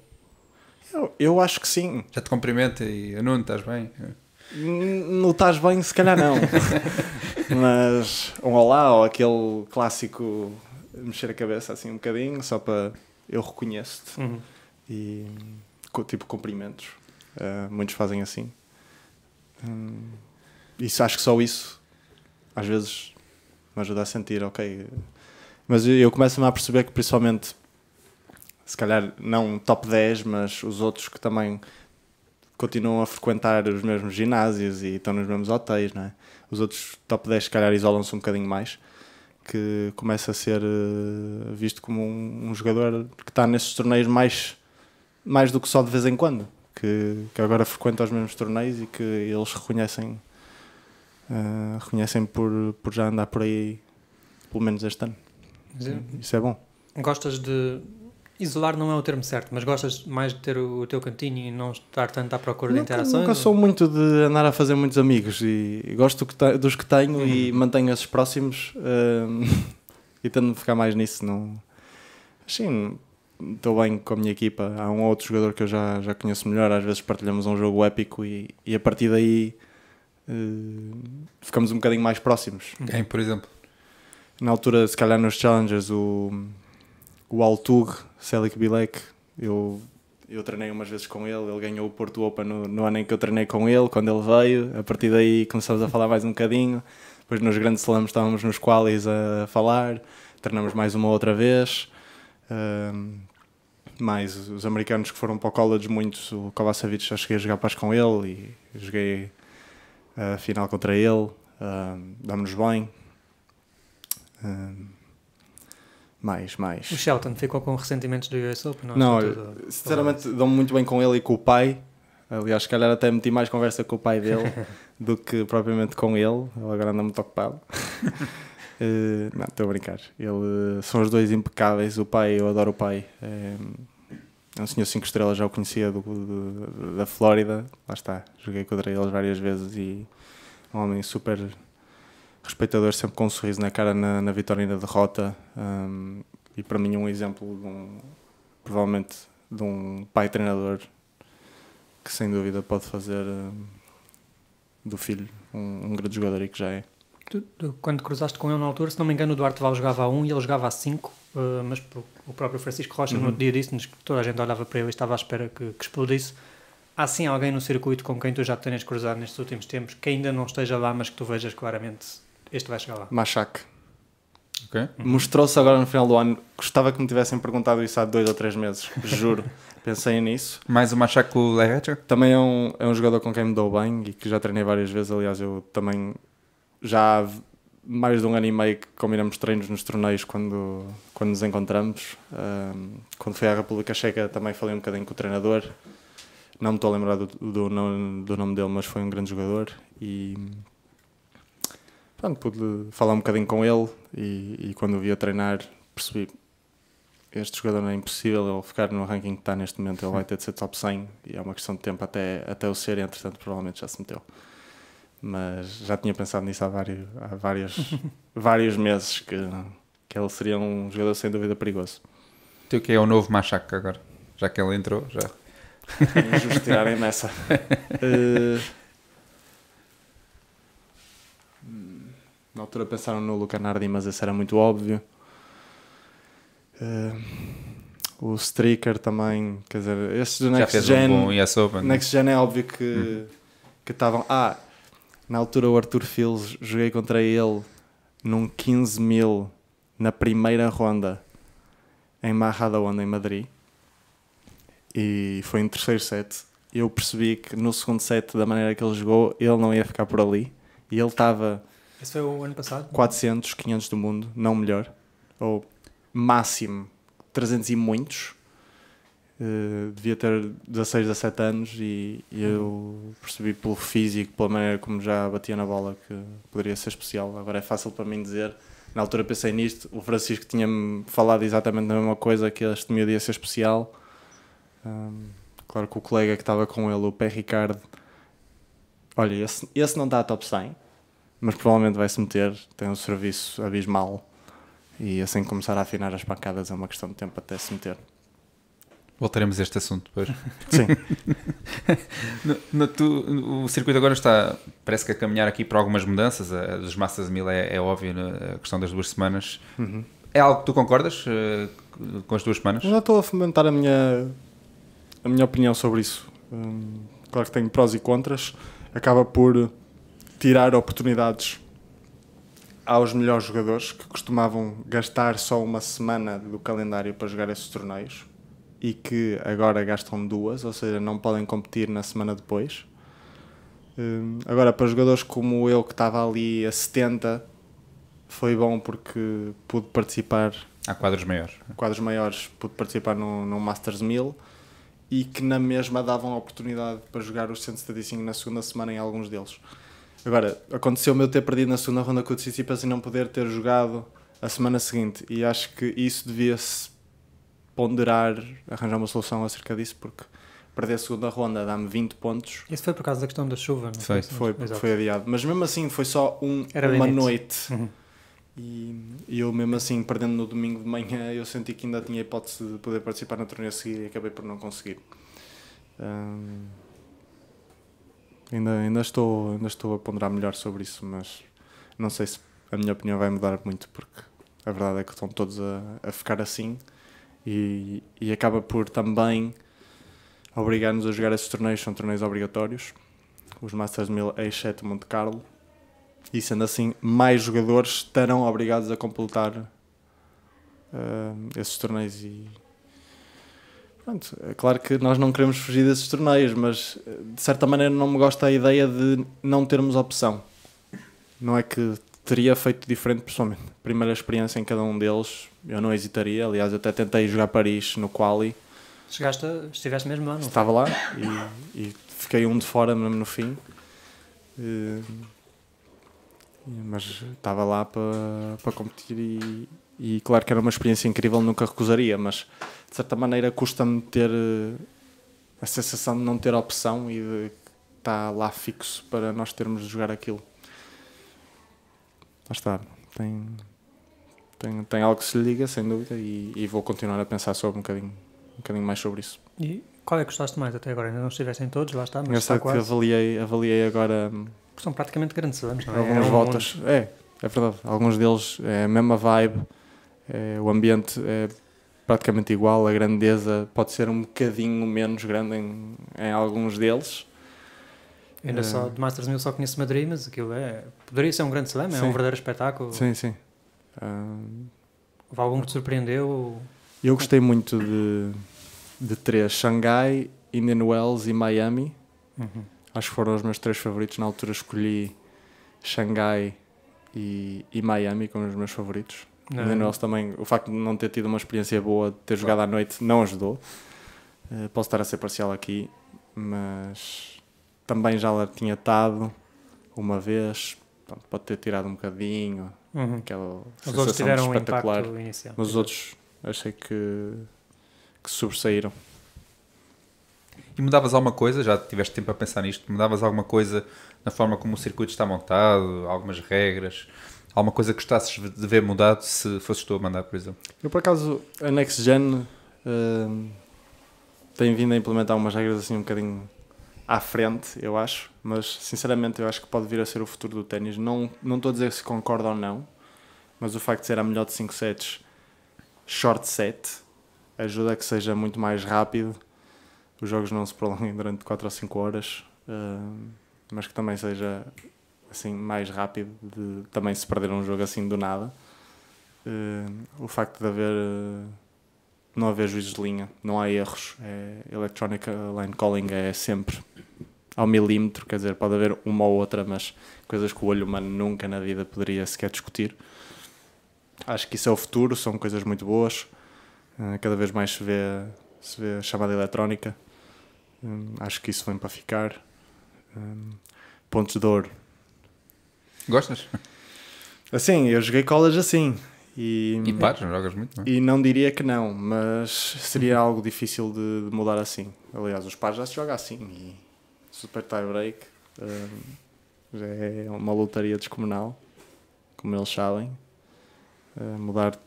Eu, eu acho que sim. Já te cumprimenta e eu estás bem? Não estás bem, se calhar não. Mas um olá ou aquele clássico mexer a cabeça assim um bocadinho, só para eu reconheço-te. Uhum. E tipo cumprimentos. Uh, muitos fazem assim. Hum, isso acho que só isso às vezes me ajuda a sentir, ok. Mas eu começo-me a perceber que principalmente se calhar não top 10, mas os outros que também continuam a frequentar os mesmos ginásios e estão nos mesmos hotéis, não é? Os outros top 10 se calhar isolam-se um bocadinho mais, que começa a ser eh, visto como um, um, jogador que está nesses torneios mais, mais do que só de vez em quando, que, que agora frequenta os mesmos torneios e que eles reconhecem, uh, reconhecem por, por já andar por aí pelo menos este ano. Sim, é- isso é bom. Gostas de, Isolar não é o termo certo, mas gostas mais de ter o teu cantinho e não estar tanto à procura nunca, de interações? Nunca sou muito de andar a fazer muitos amigos e gosto dos que tenho uhum. e mantenho esses próximos uh, e tento ficar mais nisso. Não... Sim, estou bem com a minha equipa. Há um ou outro jogador que eu já, já conheço melhor, às vezes partilhamos um jogo épico e, e a partir daí uh, ficamos um bocadinho mais próximos. Quem, por exemplo? Na altura, se calhar nos Challengers, o o Altug, Selic Bilek, eu, eu treinei umas vezes com ele, ele ganhou o Porto Open no, no ano em que eu treinei com ele, quando ele veio, a partir daí começamos a falar mais um bocadinho, depois nos grandes slams estávamos nos qualis a falar, treinamos mais uma outra vez, um, mais os americanos que foram para o college, muitos, o Kovacevic já cheguei a jogar paz com ele e joguei a final contra ele, um, damos-nos bem. Um, mais, mais. O Shelton ficou com ressentimentos do US Open? Não, é? não eu, sinceramente dou muito bem com ele e com o pai. Aliás, se calhar até meti mais conversa com o pai dele do que propriamente com ele. Ele agora anda muito ocupado. uh, eh, não, estou a brincar. Ele, eh, são os dois impecáveis. O pai, eu adoro o pai. É, é um senhor 5 estrelas, já o conhecia do, do, da Flórida. Lá está, joguei contra eles várias vezes e um homem super respeitadores sempre com um sorriso na cara na, na vitória e na derrota. Um, e para mim, um exemplo, de um, provavelmente, de um pai treinador que sem dúvida pode fazer um, do filho um, grande jogador e que já é. Tu, tu, quando cruzaste com ele na altura, se não me engano, o Duarte Val jogava a 1 um, e ele jogava a 5, uh, ah, mas o próprio Francisco Rocha uhum. no dia disse-nos que toda a gente olhava para ele e estava à espera que, que explodisse. Há sim alguém no circuito com quem tu já tenhas cruzado nestes últimos tempos que ainda não esteja lá, mas que tu vejas claramente este vai chegar lá. Machac. Okay. Uhum. Mostrou-se agora no final do ano. Gostava que me tivessem perguntado isso há dois ou três meses, juro. Pensei nisso. Mais o Machaco Leheter? Também é um, é um jogador com quem me dou bem e que já treinei várias vezes. Aliás, eu também já há mais de um ano e meio que combinamos treinos nos torneios quando, quando nos encontramos. Um, quando fui à República Checa também falei um bocadinho com o treinador. Não me estou a lembrar do, do, do nome dele, mas foi um grande jogador. E pronto, pude falar um bocadinho com ele e, e quando o vi a treinar percebi este jogador não é impossível ele ficar no ranking que está neste momento, ele vai ter de ser top 100 e é uma questão de tempo até, até o ser, entretanto provavelmente já se meteu. Mas já tinha pensado nisso há vários, há vários, vários meses que, que ele seria um jogador sem dúvida perigoso. Tu que é o novo machaco agora, já que ele entrou, já. Nos tirarem nessa. uh, Na altura pensaram no Luca Nardi, mas esse era muito óbvio. Uh, o Streaker também, quer dizer, estes do Next Gen. Um yes open, né? Next Gen é óbvio que hum. que estavam. Ah, na altura o Arthur Fields, joguei contra ele num 15 mil na primeira ronda em Marra da Onda, em Madrid. E foi em terceiro set. Eu percebi que no segundo set, da maneira que ele jogou, ele não ia ficar por ali. E ele estava esse foi o ano passado? 400, 500 do mundo, não melhor. Ou máximo 300 e muitos. Uh, devia ter 16, 17 anos e, e uhum. eu percebi pelo físico, pela maneira como já batia na bola, que poderia ser especial. Agora é fácil para mim dizer. Na altura pensei nisto, o Francisco tinha-me falado exatamente a mesma coisa, que este meu dia ia ser especial. Um, claro que o colega que estava com ele, o Pé Ricardo, olha, esse, esse não dá top 100, mas provavelmente vai se meter, tem um serviço abismal e assim começar a afinar as pancadas é uma questão de tempo até se meter. Voltaremos a este assunto depois. Sim. no, no, tu, o circuito agora está, parece que a caminhar aqui para algumas mudanças. A, das massas de mil é, é óbvio, na né? questão das duas semanas. Uhum. É algo que tu concordas uh, com as duas semanas? Já estou a fomentar a minha, a minha opinião sobre isso. Um, claro que tenho prós e contras. Acaba por tirar oportunidades aos melhores jogadores que costumavam gastar só uma semana do calendário para jogar esses torneios e que agora gastam duas, ou seja, não podem competir na semana depois. Hum, agora, para jogadores como eu, que estava ali a 70, foi bom porque pude participar. Há quadros maiores. Quadros maiores, pude participar no, no Masters 1000 e que na mesma davam a oportunidade para jogar os 175 na segunda semana em alguns deles. Agora, aconteceu-me eu ter perdido na segunda ronda com o Tsitsipas e não poder ter jogado a semana seguinte. E acho que isso devia-se ponderar, arranjar uma solução acerca disso, porque perder a segunda ronda dá-me 20 pontos. Isso foi por causa da questão da chuva, não foi? Foi, foi, foi adiado. Mas mesmo assim foi só um, uma noite. Uhum. E, eu mesmo assim, perdendo no domingo de manhã, eu senti que ainda tinha hipótese de poder participar na torneio a seguir e acabei por não conseguir. Um ainda, ainda, estou, ainda estou a ponderar melhor sobre isso, mas não sei se a minha opinião vai mudar muito, porque a verdade é que estão todos a, a ficar assim e, e acaba por também obrigar-nos a jogar esses torneios, são torneios obrigatórios, os Masters 1000, exceto Monte Carlo, e sendo assim, mais jogadores estarão obrigados a completar uh, esses torneios e, Pronto, é claro que nós não queremos fugir desses torneios, mas eh, de certa maneira não me gosta a ideia de não termos opção. Não é que teria feito diferente pessoalmente. Primeira experiência em cada um deles, eu não hesitaria. Aliás, até tentei jogar Paris no quali. Chegaste, a, estiveste mesmo lá, Estava lá e, e, fiquei um de fora mesmo no fim. E, eh, mas estava lá para, para competir e, e claro que era uma experiência incrível, nunca recusaria, mas de certa maneira custa-me ter eh, a sensação de não ter opção e de estar tá lá fixo para nós termos de jogar aquilo. Lá está, tem, tem, tem algo que se liga, sem dúvida, e, e vou continuar a pensar sobre um bocadinho, um bocadinho mais sobre isso. E qual é que gostaste mais até agora? Ainda não estivessem todos, lá está, mas está quase. que avaliei, avaliei agora... Porque hum, são praticamente grandes anos, não é? é, voltas, é, é verdade. Alguns deles é a mesma vibe é, o ambiente é praticamente igual, a grandeza pode ser um bocadinho menos grande em, em alguns deles. ainda é. só de Masters 1000 só conheço Madrid, mas aquilo é. Poderia ser um grande slam, é um verdadeiro espetáculo. Sim, sim. Uh... Houve algum que te surpreendeu? Eu gostei muito de, de três: Xangai, Indian Wells e Miami. Uhum. Acho que foram os meus três favoritos. Na altura escolhi Xangai e, e Miami como os meus favoritos. Não. O também, o facto de não ter tido uma experiência boa, de ter jogado à noite, não ajudou. Eh, posso estar a ser parcial aqui, mas também já lá tinha estado uma vez, Pronto, pode ter tirado um bocadinho, uhum. aquela os outros tiveram espetacular, um inicial, mas os outros achei que, que sobressaíram. E mudavas alguma coisa? Já tiveste tempo a pensar nisto? Mudavas alguma coisa na forma como o circuito está montado, algumas regras? há alguma coisa que gostasses de ver mudado se fosses tu a mandar, por exemplo? Eu, por acaso, a Next Gen uh, tem vindo a implementar umas regras assim um bocadinho à frente, eu acho, mas sinceramente eu acho que pode vir a ser o futuro do ténis. Não, não estou a dizer se concordo ou não, mas o facto de ser a melhor de 5 sets, short set, ajuda a que seja muito mais rápido, os jogos não se prolonguem durante 4 ou 5 horas, uh, mas que também seja assim mais rápido de também se perder um jogo assim do nada. Uh, o facto de haver uh, não haver juízes de linha, não há erros. É, electronic line calling é sempre ao milímetro, quer dizer, pode haver uma ou outra, mas coisas que o olho humano nunca na vida poderia sequer discutir. Acho que isso é o futuro, são coisas muito boas. Eh, cada vez mais se vê, se vê chamada eletrónica. acho que isso vem para ficar. pontos de ouro Gostas? Assim, eu joguei college assim. E, e pares, não jogas muito, não é? E não diria que não, mas seria algo difícil de, de mudar assim. Aliás, os pares já se joga assim. E super tie break um, é uma lotaria descomunal, como eles sabem. Uh, mudar,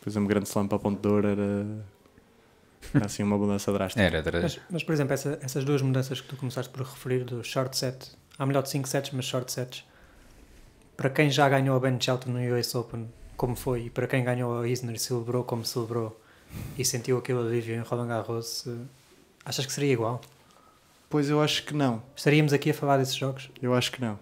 por exemplo, grande slam para ponto de ouro era assim uma mudança drástica. Era, era. Mas, mas, por exemplo, essa, essas duas mudanças que tu começaste por referir do short set, há melhor de 5 sets, mas short sets para quem já ganhou a Ben Shelton no US Open, como foi, e para quem ganhou a Isner, celebrou como celebrou e sentiu aquele alívio em Roland Garros, eh, achas que seria igual? Pois eu acho que não. Estaríamos aqui a falar desses jogos? Eu acho que não.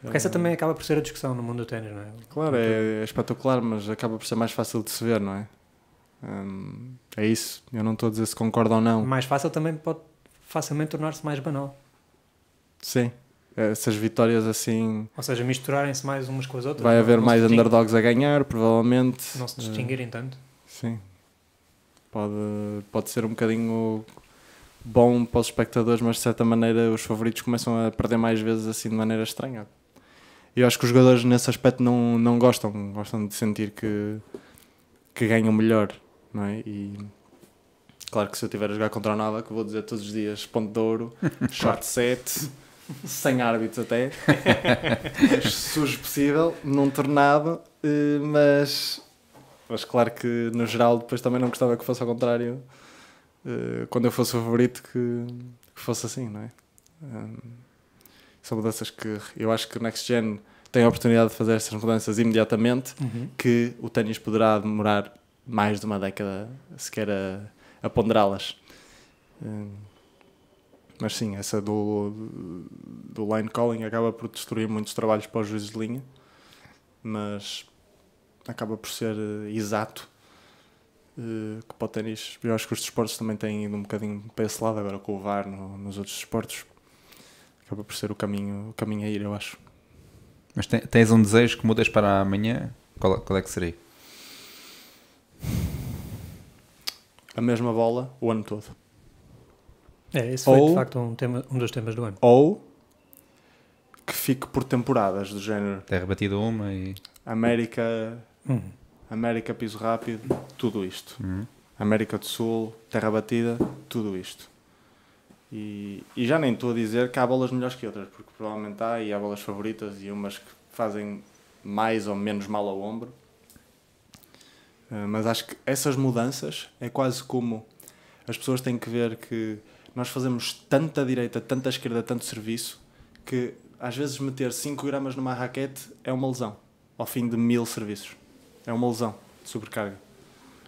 Porque essa também acaba por ser a discussão no mundo do ténis, não é? Claro, é, é, espetacular, mas acaba por ser mais fácil de se ver, não é? Hum, é isso. Eu não estou a dizer se concordo ou não. Mais fácil também pode facilmente tornar-se mais banal. Sim essas vitórias assim. Ou seja, misturarem-se mais umas com as outras. Vai haver mais underdogs a ganhar, provavelmente. Não se eh, distinguirem tanto. Sim. Pode, pode ser um bocadinho bom para os espectadores, mas de certa maneira os favoritos começam a perder mais vezes assim de maneira estranha. E eu acho que os jogadores nesse aspecto não, não gostam, gostam de sentir que, que ganham melhor, não é? E claro que se eu estiver a jogar contra o Nada, que vou dizer todos os dias ponto de ouro, shot set sem árbitros até, mas sujo possível, num tornado, eh, mas, mas claro que no geral depois também não gostava que fosse ao contrário, eh, quando eu fosse o favorito que, que fosse assim, não é? Eh, são mudanças que eu acho que o Next Gen tem a oportunidade de fazer essas mudanças imediatamente, uhum. que o ténis poderá demorar mais de uma década sequer a, a ponderá-las. Mas sim, essa do, do line calling acaba por destruir muitos trabalhos para os juízes de linha, mas acaba por ser eh, exato eh, que para o ténis. Eu acho que os desportos também têm ido um bocadinho para esse lado, agora com o VAR no, nos outros desportos. Acaba por ser o caminho, o caminho a ir, eu acho. Mas tens um desejo que mudas para amanhã? Qual, qual é que seria? A mesma bola o ano todo. É, esse foi de facto um, tema, um dos temas do ano. Ou que fique por temporadas do género. Terra batida uma e. América. Uhum. América piso rápido, tudo isto. Uhum. América do Sul, terra batida, tudo isto. E, e já nem estou a dizer que há bolas melhores que outras, porque provavelmente há e há bolas favoritas e umas que fazem mais ou menos mal ao ombro. Eh, mas acho que essas mudanças é quase como as pessoas têm que ver que nós fazemos tanta direita, tanta esquerda, tanto serviço, que às vezes meter 5 gramas numa raquete é uma lesão, ao fim de mil serviços. É uma lesão de sobrecarga.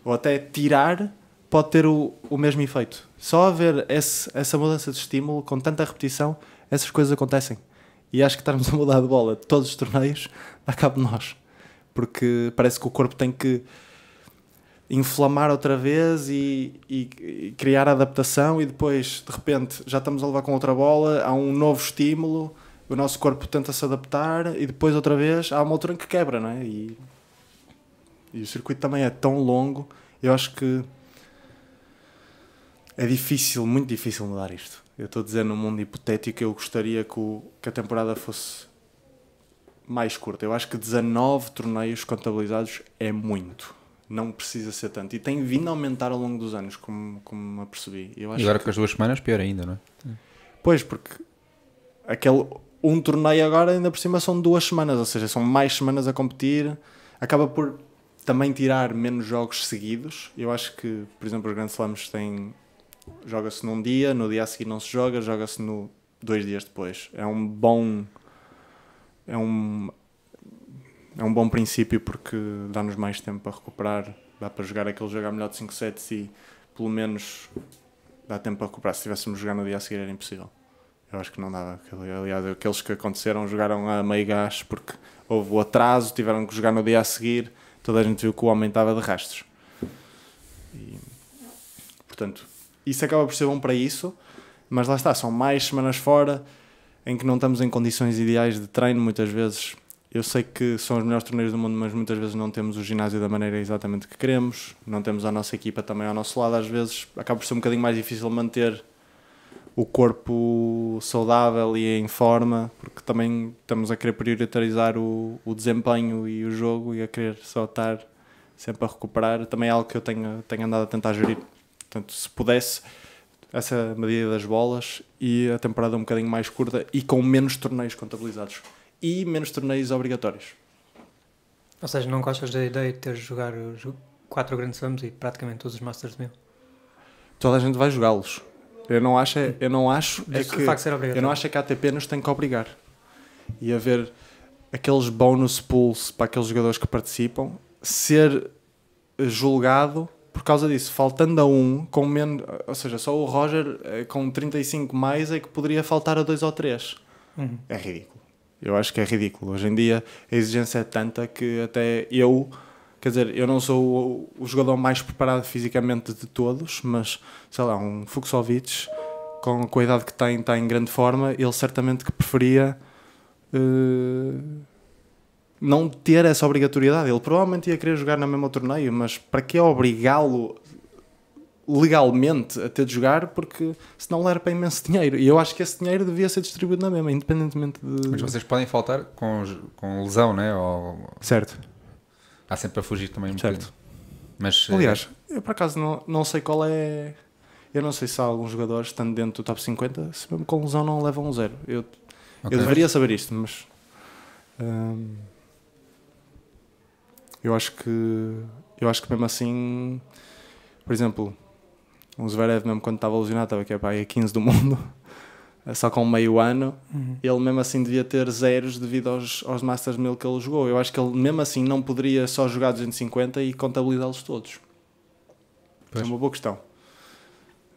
Ou até tirar pode ter o, o mesmo efeito. Só haver esse, essa mudança de estímulo, com tanta repetição, essas coisas acontecem. E acho que estarmos a mudar de bola todos os torneios acaba de nós. Porque parece que o corpo tem que inflamar outra vez e, e, e, criar adaptação e depois de repente já estamos a levar com outra bola, há um novo estímulo, o nosso corpo tenta se adaptar e depois outra vez há uma altura em que quebra, não é? E, e o circuito também é tão longo, eu acho que é difícil, muito difícil mudar isto. Eu estou a dizer num mundo hipotético eu gostaria que, o, que a temporada fosse mais curta. Eu acho que 19 torneios contabilizados é muito não precisa ser tanto. E tem vindo a aumentar ao longo dos anos, como, como apercebi. Eu acho e agora que... com as duas semanas, pior ainda, não é? Pois, porque aquele, um torneio agora, ainda por cima, são duas semanas, ou seja, são mais semanas a competir. Acaba por também tirar menos jogos seguidos. Eu acho que, por exemplo, os Grand Slams têm. Joga-se num dia, no dia a seguir não se joga, joga-se no dois dias depois. É um bom. É um é um bom princípio porque dá-nos mais tempo para recuperar, dá para jogar aquele jogar melhor de 5 sets e pelo menos dá tempo para recuperar. Se tivéssemos jogar no dia a seguir era impossível. Eu acho que não dava. Aliás, aqueles que aconteceram jogaram a meio gás porque houve o atraso, tiveram que jogar no dia a seguir, toda a gente viu que o homem estava de rastros. E, portanto, isso acaba por ser bom para isso, mas lá está, são mais semanas fora em que não estamos em condições ideais de treino muitas vezes eu sei que são os melhores torneios do mundo, mas muitas vezes não temos o ginásio da maneira exatamente que queremos, não temos a nossa equipa também ao nosso lado. Às vezes acaba por ser um bocadinho mais difícil manter o corpo saudável e em forma, porque também estamos a querer prioritarizar o, o desempenho e o jogo e a querer só estar sempre a recuperar. Também é algo que eu tenho, tenho andado a tentar gerir. Portanto, se pudesse, essa medida das bolas e a temporada um bocadinho mais curta e com menos torneios contabilizados e menos torneios obrigatórios. Ou seja, não gostas da ideia de ter de jogar os quatro grandes slams e praticamente todos os Masters mil? Toda a gente vai jogá-los. Eu não acho, é, é eu não acho é que, eu não acho que a ATP nos tem que obrigar. E haver aqueles bónus pools para aqueles jogadores que participam, ser julgado por causa disso, faltando a um, com menos, ou seja, só o Roger eh, com 35 mais é que poderia faltar a dois ou três. Uhum. É ridículo. Eu acho que é ridículo. Hoje em dia a exigência é tanta que até eu, quer dizer, eu não sou o, o jogador mais preparado fisicamente de todos, mas sei lá, um Fuxovic, com a idade que tem, está em grande forma, ele certamente que preferia. Uh, não ter essa obrigatoriedade. Ele provavelmente ia querer jogar na mesma torneio, mas para que obrigá-lo legalmente a ter de jogar, porque senão não era para imenso dinheiro. E eu acho que esse dinheiro devia ser distribuído na mesma, independentemente de. Mas vocês podem faltar com, com lesão, né? Ou... Certo. Há sempre a fugir também um certo. Mas, eh, Aliás, eu por acaso não, não sei qual é. Eu não sei se há alguns jogadores, estando dentro do top 50, se mesmo com lesão não levam um zero. Eu, okay. eu deveria saber isto, mas. Hum, eu acho que. Eu acho que mesmo assim. Por exemplo, um Zverev mesmo quando estava lesionado, estava que é a 15 do mundo, só com meio ano, uhum. ele mesmo assim devia ter zeros devido aos, aos Masters 1000 que ele jogou. Eu acho que ele mesmo assim não poderia só jogar 250 e contabilizá-los todos. É pois. É uma boa questão.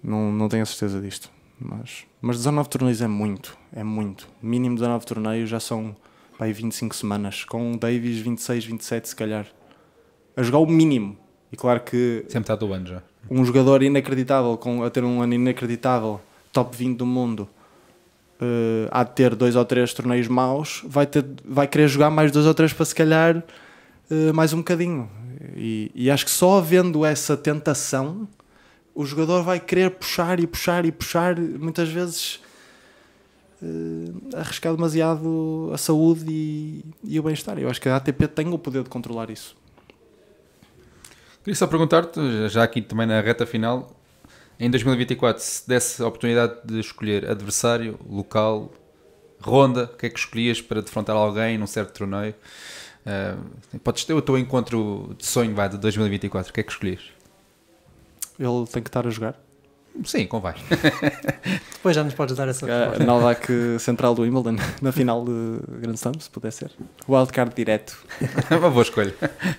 Não, não tenho a certeza disto. Mas, mas 19 torneios é muito, é muito. Mínimo 19 torneios já são pá, 25 semanas, com Davis 26, 27 se calhar. A jogar o mínimo. E claro que. Sempre está do ano já um jogador inacreditável, com, a ter um ano inacreditável, top 20 do mundo, uh, há de ter dois ou três torneios maus, vai, ter, vai querer jogar mais dois ou três para se calhar uh, mais um bocadinho. E, e, acho que só havendo essa tentação, o jogador vai querer puxar e puxar e puxar, muitas vezes uh, arriscar demasiado a saúde e, e o bem-estar. Eu acho que a ATP tem o poder de controlar isso. Queria só perguntar-te, já aqui também na reta final, em 2024, se desse a oportunidade de escolher adversário, local, ronda, o que é que escolhias para defrontar alguém num certo torneio? Uh, podes ter o teu encontro de sonho vai, de 2024, o que é que escolhias? Ele tem que estar a jogar. Sim, convém. Depois já nos podes dar essa ah, resposta. Novak Central do Wimbledon, na final de Grand Slam, se puder ser. Wildcard direto. Uma boa escolha.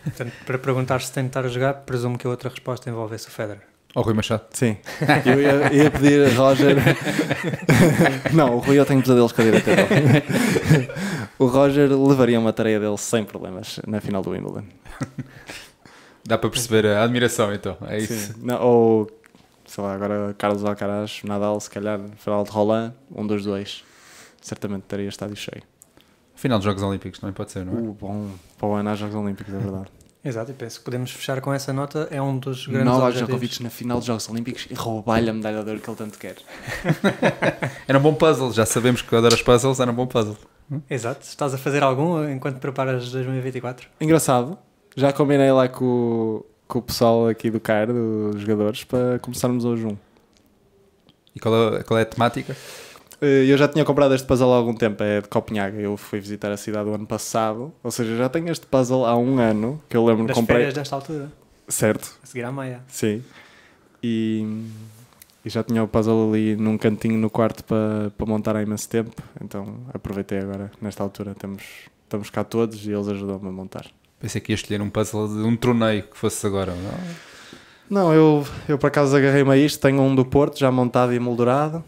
Portanto, para perguntar se tem de estar a jogar, presumo que a outra resposta envolvesse o Federer. Ou Rui Machado? Sim. Eu ia, ia pedir a Roger. não, o Rui eu tenho pesadelos com a direita O Roger levaria uma tareia dele sem problemas na final do Wimbledon. Dá para perceber a admiração, então. É isso. Não, ou sei lá, agora Carlos Alcaraz, Nadal, se calhar, final de Roland, um dos dois, certamente teria estádio cheio. Final dos Jogos Olímpicos também pode ser, não é? Uh, bom, para o ano há Jogos Olímpicos, é verdade. Exato, e penso que podemos fechar com essa nota. É um dos grandes Novak Djokovic na final dos Jogos Olímpicos e rouba-lhe a medalha de ouro que ele tanto quer. era um bom puzzle, já sabemos que adoras puzzles, era um bom puzzle. Exato, estás a fazer algum enquanto preparas 2024? Engraçado, já combinei lá com o com o pessoal aqui do CAR, dos jogadores, para começarmos hoje um. E qual é, qual é a temática? Eh, eu já tinha comprado este puzzle há algum tempo, é de Copenhague. Eu fui visitar a cidade o ano passado, ou seja, já tenho este puzzle há um ano que eu lembro que comprei. férias desta altura. Certo. A seguir à Maia. Sim. E, e, já tinha o puzzle ali num cantinho no quarto para, para montar há imenso tempo, então aproveitei agora, nesta altura. Temos, estamos cá todos e eles ajudam-me a montar. Pensei que ia escolher um puzzle de um torneio que fosse agora. Não, não eu, eu por acaso agarrei-me a isto. Tenho um do Porto já montado e moldurado.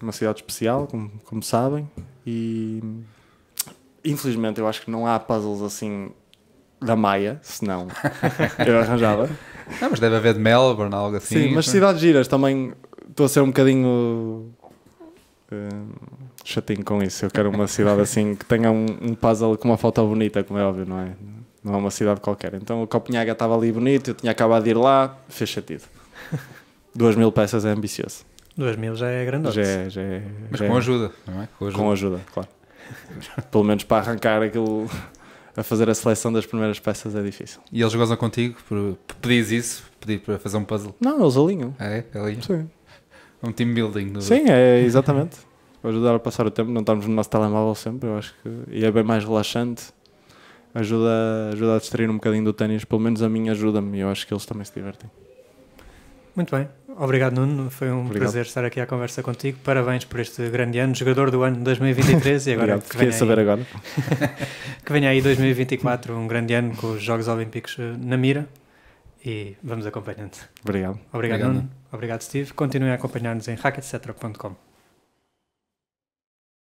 Uma cidade especial, como, como sabem. E infelizmente eu acho que não há puzzles assim da Maia, senão eu arranjava. Não, mas deve haver de Melbourne, algo assim. Sim, mas é? cidades giras também. Estou a ser um bocadinho uh, chatinho com isso. Eu quero uma cidade assim que tenha um, um puzzle com uma foto bonita, como é óbvio, não é? não é uma cidade qualquer. Então o Copenhaga estava ali bonito, eu tinha acabado de ir lá, fez sentido. Duas mil peças é ambicioso. Duas mil já é grandote. Já é, já é, Mas já com é... ajuda, não é? Com ajuda, com ajuda claro. Pelo menos para arrancar aquilo, a fazer a seleção das primeiras peças é difícil. E eles gozam contigo por pedires isso, pedir para fazer um puzzle? Não, eles alinham. Ah, é, é alinham? Sim. Um team building. Do... Sim, é, exatamente. ajudar a passar o tempo, não estamos no nosso telemóvel sempre, eu acho que... E é bem mais relaxante ajuda, ajuda a distrair um bocadinho do ténis, pelo menos a mim ajuda-me e eu acho que eles também se divertem. Muito bem, obrigado Nuno, foi um obrigado. prazer estar aqui à conversa contigo. Parabéns por este grande ano, jogador do ano 2023 e agora obrigado, que venha saber aí, agora. que venha aí 2024, um grande ano com os Jogos Olímpicos eh, na mira e vamos acompanhando. Obrigado. Obrigado, obrigado Nuno. Obrigado Steve. Continuem a acompanhar-nos em hacketsetra.com.